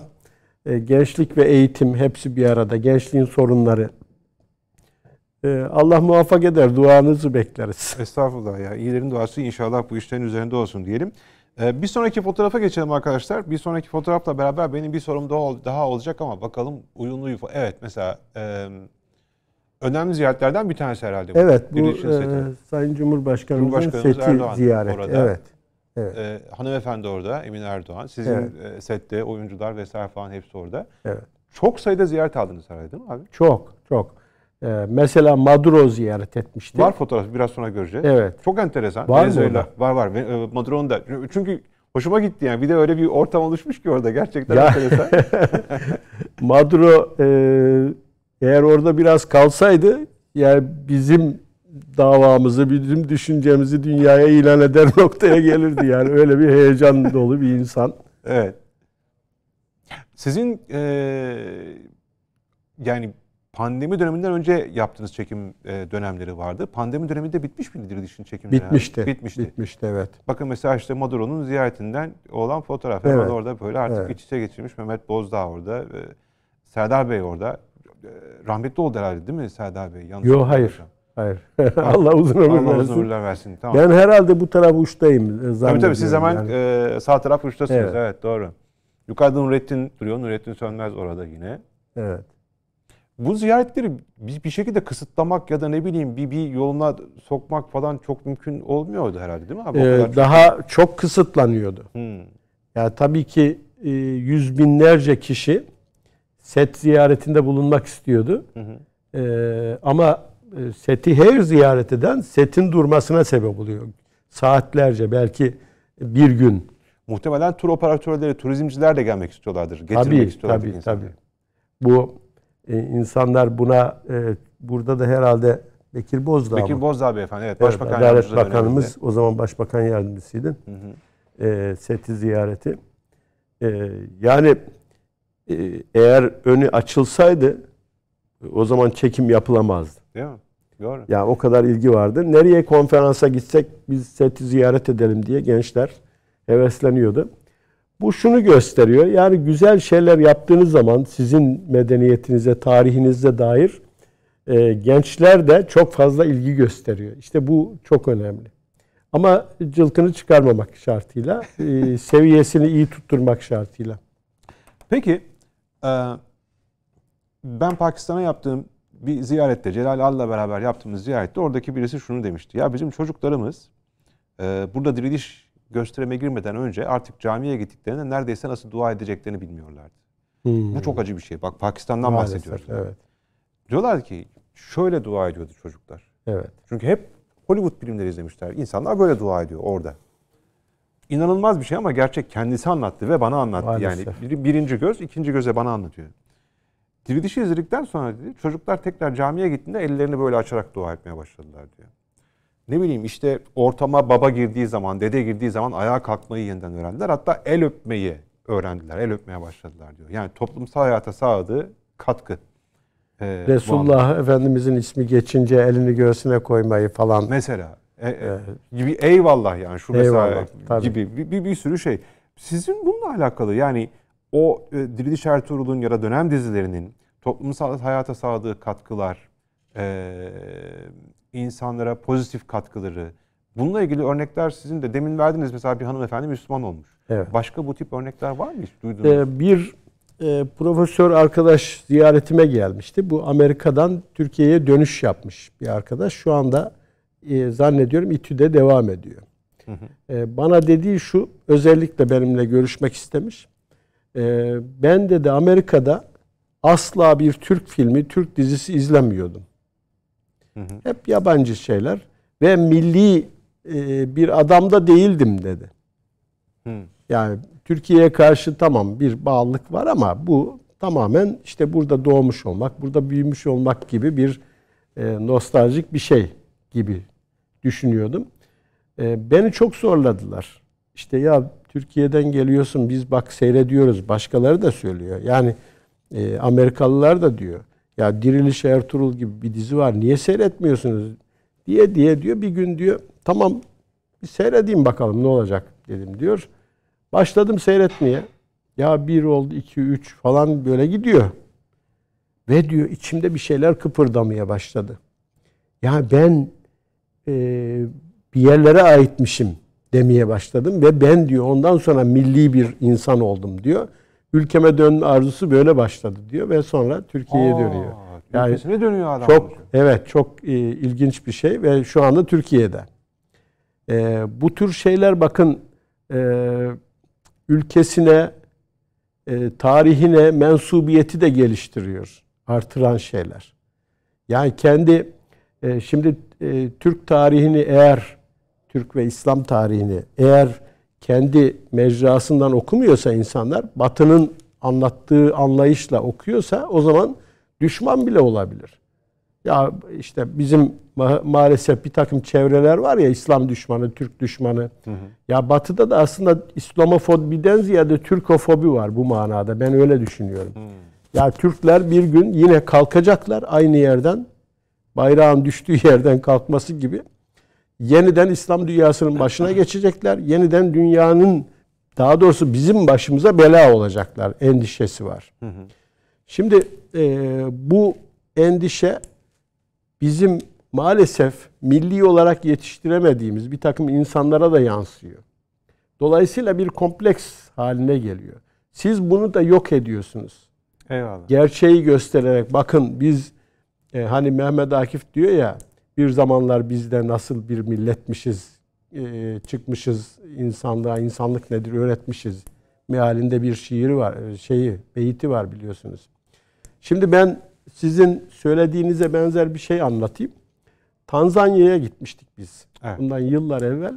e, gençlik ve eğitim hepsi bir arada. Gençliğin sorunları. E, Allah muvaffak eder. Duanızı bekleriz. Estağfurullah ya. İyilerin duası inşallah bu işlerin üzerinde olsun diyelim. E, bir sonraki fotoğrafa geçelim arkadaşlar. Bir sonraki fotoğrafla beraber benim bir sorum daha, daha olacak ama bakalım uyumlu. Evet mesela e, önemli ziyaretlerden bir tanesi herhalde. Bu. Evet bu e, Sayın Cumhurbaşkanımızın Cumhurbaşkanımız seti Erdoğan Orada. Evet. Evet. Ee, hanımefendi orada, Emin Erdoğan. Sizin evet. sette oyuncular vesaire falan hepsi orada. Evet. Çok sayıda ziyaret aldınız herhalde değil mi abi? Çok, çok. Ee, mesela Maduro ziyaret etmişti. Var fotoğrafı biraz sonra göreceğiz. Evet. Çok enteresan. Var Venezuela. mı? Var var. Maduro'nun da. Çünkü hoşuma gitti yani. Bir de öyle bir ortam oluşmuş ki orada gerçekten ya. enteresan. Maduro e, eğer orada biraz kalsaydı yani bizim davamızı, bizim düşüncemizi dünyaya ilan eder noktaya gelirdi yani. Öyle bir heyecan dolu bir insan. Evet. Sizin e, yani pandemi döneminden önce yaptığınız çekim e, dönemleri vardı. Pandemi döneminde de bitmiş miydi Diriliş'in çekimleri? Bitmişti. Yani? Bitmişti. Bitmişti evet. Bakın mesela işte Maduro'nun ziyaretinden olan fotoğraf. Evet. Yani orada böyle artık evet. iç içe geçirmiş Mehmet Bozdağ orada. E, Serdar Bey orada. E, rahmetli oldu herhalde değil mi Serdar Bey? Yok hayır. Hocam. Hayır. Allah uzun ömür Allah versin. uzun ömürler versin. Tamam. Ben herhalde bu taraf uçtayım. E, tabii tabii siz hemen yani. E, sağ taraf uçtasınız. Evet. evet doğru. Yukarıda Nurettin duruyor. Nurettin Sönmez orada yine. Evet. Bu ziyaretleri bir, bir şekilde kısıtlamak ya da ne bileyim bir, bir yoluna sokmak falan çok mümkün olmuyordu herhalde değil mi? Abi? Ee, daha çok... çok kısıtlanıyordu. Hmm. Yani tabii ki e, yüz binlerce kişi set ziyaretinde bulunmak istiyordu. Hı hı. E, ama e, seti her ziyaret eden setin durmasına sebep oluyor. Saatlerce belki bir gün. Muhtemelen tur operatörleri, turizmciler de gelmek istiyorlardır. Getirmek tabii, istiyorlardır tabii, insanları. tabii. Bu e, insanlar buna e, burada da herhalde Bekir Bozdağ Bekir mı? Bozdağ beyefendi. Evet, Başbakan evet, Adalet Bakanımız döneminde. o zaman Başbakan Yardımcısıydı. Hı hı. E, seti ziyareti. E, yani e, eğer önü açılsaydı o zaman çekim yapılamazdı. Değil mi? Doğru. Yani o kadar ilgi vardı. Nereye konferansa gitsek biz seti ziyaret edelim diye gençler hevesleniyordu. Bu şunu gösteriyor. Yani güzel şeyler yaptığınız zaman sizin medeniyetinize, tarihinize dair e, gençler de çok fazla ilgi gösteriyor. İşte bu çok önemli. Ama cılkını çıkarmamak şartıyla, e, seviyesini iyi tutturmak şartıyla. Peki, e, ben Pakistan'a yaptığım bir ziyarette Celal Al'la beraber yaptığımız ziyarette oradaki birisi şunu demişti. Ya bizim çocuklarımız e, burada diriliş gösterime girmeden önce artık camiye gittiklerinde neredeyse nasıl dua edeceklerini bilmiyorlardı. Hmm. Bu çok acı bir şey. Bak Pakistan'dan Maalesef, bahsediyoruz. Evet. Diyorlar ki şöyle dua ediyordu çocuklar. Evet. Çünkü hep Hollywood filmleri izlemişler. İnsanlar böyle dua ediyor orada. İnanılmaz bir şey ama gerçek kendisi anlattı ve bana anlattı. Maalesef. Yani birinci göz ikinci göze bana anlatıyor. Dirilişi izledikten sonra dedi, çocuklar tekrar camiye gittiğinde ellerini böyle açarak dua etmeye başladılar diyor. Ne bileyim işte ortama baba girdiği zaman, dede girdiği zaman ayağa kalkmayı yeniden öğrendiler. Hatta el öpmeyi öğrendiler, el öpmeye başladılar diyor. Yani toplumsal hayata sağladığı katkı. E, Resulullah Efendimizin ismi geçince elini göğsüne koymayı falan. Mesela e, e, e gibi eyvallah yani şu eyvallah, mesela tabii. gibi bir, bir, bir sürü şey. Sizin bununla alakalı yani o e, Diriliş Ertuğrul'un ya da dönem dizilerinin toplumsal hayata sağladığı katkılar, e, insanlara pozitif katkıları, bununla ilgili örnekler sizin de demin verdiniz mesela bir hanımefendi Müslüman olmuş. Evet. Başka bu tip örnekler var mı hiç duydunuz? Ee, bir e, profesör arkadaş ziyaretime gelmişti. Bu Amerika'dan Türkiye'ye dönüş yapmış bir arkadaş. Şu anda e, zannediyorum İTÜ'de devam ediyor. Hı hı. E, bana dediği şu, özellikle benimle görüşmek istemiş e, ben de Amerika'da asla bir Türk filmi, Türk dizisi izlemiyordum. Hı hı. Hep yabancı şeyler ve milli e, bir adamda değildim dedi. Hı. Yani Türkiye'ye karşı tamam bir bağlılık var ama bu tamamen işte burada doğmuş olmak, burada büyümüş olmak gibi bir e, nostaljik bir şey gibi düşünüyordum. E, beni çok zorladılar. İşte ya Türkiye'den geliyorsun biz bak seyrediyoruz. Başkaları da söylüyor. Yani e, Amerikalılar da diyor. Ya Diriliş Ertuğrul gibi bir dizi var. Niye seyretmiyorsunuz? Diye diye diyor. Bir gün diyor tamam bir seyredeyim bakalım ne olacak dedim diyor. Başladım seyretmeye. Ya bir oldu, iki, üç falan böyle gidiyor. Ve diyor içimde bir şeyler kıpırdamaya başladı. Ya ben e, bir yerlere aitmişim demeye başladım ve ben diyor ondan sonra milli bir insan oldum diyor. Ülkeme dönme arzusu böyle başladı diyor ve sonra Türkiye'ye Aa, dönüyor. Yani ülkesine dönüyor adam. Çok diyor. evet çok e, ilginç bir şey ve şu anda Türkiye'de. E, bu tür şeyler bakın e, ülkesine e, tarihine mensubiyeti de geliştiriyor. Artıran şeyler. Yani kendi e, şimdi e, Türk tarihini eğer Türk ve İslam tarihini eğer kendi mecrasından okumuyorsa insanlar, Batı'nın anlattığı anlayışla okuyorsa o zaman düşman bile olabilir. Ya işte bizim ma- maalesef bir takım çevreler var ya İslam düşmanı, Türk düşmanı. Hı hı. Ya Batı'da da aslında İslamofobiden ziyade Türkofobi var bu manada. Ben öyle düşünüyorum. Hı. Ya Türkler bir gün yine kalkacaklar aynı yerden. Bayrağın düştüğü yerden kalkması gibi yeniden İslam dünyasının başına geçecekler. Yeniden dünyanın daha doğrusu bizim başımıza bela olacaklar endişesi var. Şimdi e, bu endişe bizim maalesef milli olarak yetiştiremediğimiz bir takım insanlara da yansıyor. Dolayısıyla bir kompleks haline geliyor. Siz bunu da yok ediyorsunuz. Eyvallah. Gerçeği göstererek bakın biz e, hani Mehmet Akif diyor ya bir zamanlar biz de nasıl bir milletmişiz, e, çıkmışız insanlığa, insanlık nedir öğretmişiz mealinde bir şiiri var, e, şeyi, beyti var biliyorsunuz. Şimdi ben sizin söylediğinize benzer bir şey anlatayım. Tanzanya'ya gitmiştik biz. Evet. Bundan yıllar evvel.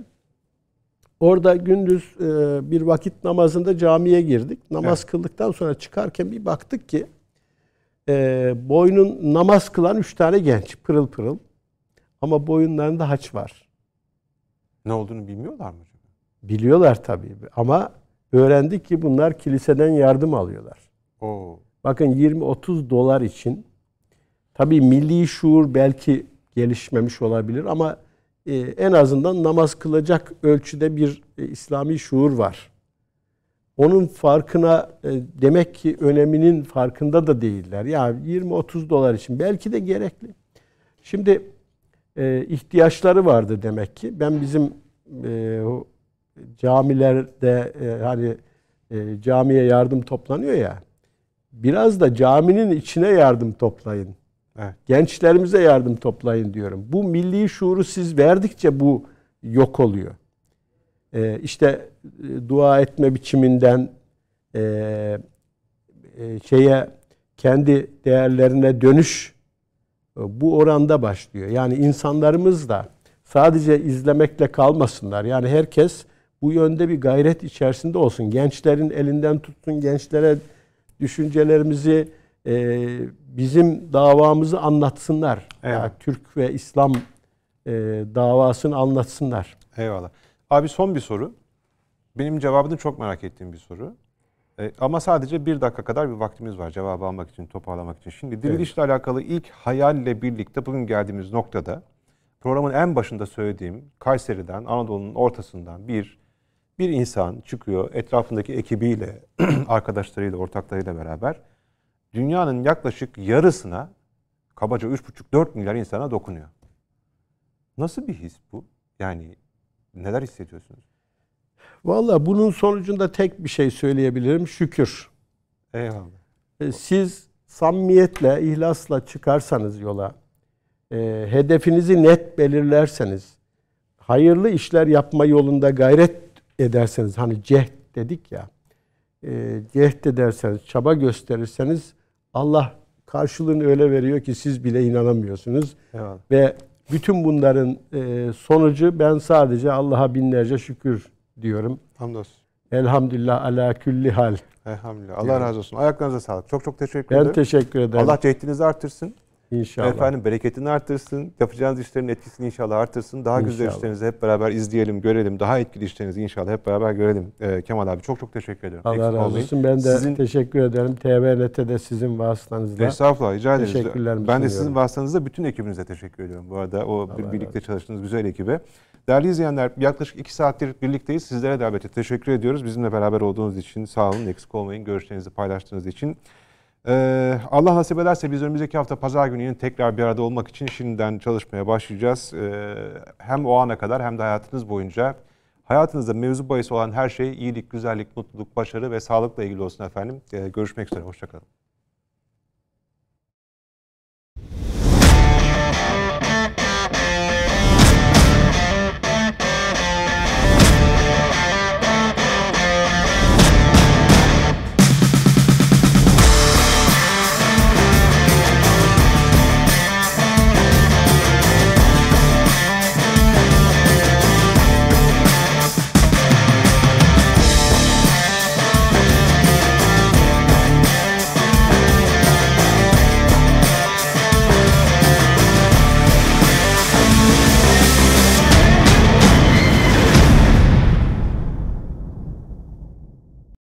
Orada gündüz e, bir vakit namazında camiye girdik. Namaz evet. kıldıktan sonra çıkarken bir baktık ki boynun namaz kılan üç tane genç pırıl pırıl. Ama boyunlarında haç var. Ne olduğunu bilmiyorlar mı? Biliyorlar tabii ama öğrendik ki bunlar kiliseden yardım alıyorlar. Oo. Bakın 20-30 dolar için tabii milli şuur belki gelişmemiş olabilir ama e, en azından namaz kılacak ölçüde bir e, İslami şuur var. Onun farkına e, demek ki öneminin farkında da değiller. Ya 20-30 dolar için belki de gerekli. Şimdi e, ihtiyaçları vardı demek ki. Ben bizim e, camilerde e, hani e, camiye yardım toplanıyor ya. Biraz da caminin içine yardım toplayın. Evet. Gençlerimize yardım toplayın diyorum. Bu milli şuuru siz verdikçe bu yok oluyor. E, işte e, dua etme biçiminden e, e, şeye kendi değerlerine dönüş e, bu oranda başlıyor. Yani insanlarımız da sadece izlemekle kalmasınlar. Yani herkes bu yönde bir gayret içerisinde olsun. Gençlerin elinden tutsun. gençlere düşüncelerimizi, e, bizim davamızı anlatsınlar. Yani Türk ve İslam e, davasını anlatsınlar. Eyvallah. Abi son bir soru. Benim cevabını çok merak ettiğim bir soru. E, ama sadece bir dakika kadar bir vaktimiz var cevabı almak için, toparlamak için. Şimdi dirilişle evet. alakalı ilk hayalle birlikte bugün geldiğimiz noktada programın en başında söylediğim Kayseri'den, Anadolu'nun ortasından bir bir insan çıkıyor etrafındaki ekibiyle, arkadaşlarıyla, ortaklarıyla beraber dünyanın yaklaşık yarısına kabaca 3,5-4 milyar insana dokunuyor. Nasıl bir his bu? Yani neler hissediyorsunuz? Valla bunun sonucunda tek bir şey söyleyebilirim. Şükür. Eyvallah. E, siz samimiyetle, ihlasla çıkarsanız yola, e, hedefinizi net belirlerseniz, hayırlı işler yapma yolunda gayret ederseniz, hani cehd dedik ya, e, cehd ederseniz, çaba gösterirseniz Allah karşılığını öyle veriyor ki siz bile inanamıyorsunuz. Eyvallah. Ve bütün bunların e, sonucu ben sadece Allah'a binlerce şükür diyorum. Hamdolsun. Elhamdülillah ala külli hal. Elhamdülillah. Allah razı olsun. Ayaklarınıza sağlık. Çok çok teşekkür ederim. Ben teşekkür ederim. Allah cehdinizi artırsın. İnşallah. Efendim bereketini artırsın. Yapacağınız işlerin etkisini inşallah artırsın. Daha inşallah. güzel işlerinizi hep beraber izleyelim, görelim. Daha etkili işlerinizi inşallah hep beraber görelim. Ee, Kemal abi çok çok teşekkür ederim. Allah razı olmayın. olsun. Ben de sizin... teşekkür ederim. TVRT'de sizin vasıtanızla. Estağfurullah rica ederim. Teşekkürler. Ben de sizin vasıtanızla bütün ekibinize teşekkür ediyorum bu arada. O Allah birlikte çalıştığınız güzel ekibe. Değerli izleyenler yaklaşık iki saattir birlikteyiz. Sizlere davete teşekkür ediyoruz. Bizimle beraber olduğunuz için sağ olun, eksik olmayın. Görüşlerinizi paylaştığınız için. Ee, Allah nasip ederse biz önümüzdeki hafta pazar günü yine tekrar bir arada olmak için şimdiden çalışmaya başlayacağız. Ee, hem o ana kadar hem de hayatınız boyunca hayatınızda mevzu bahis olan her şey iyilik, güzellik, mutluluk, başarı ve sağlıkla ilgili olsun efendim. Ee, görüşmek üzere, hoşçakalın.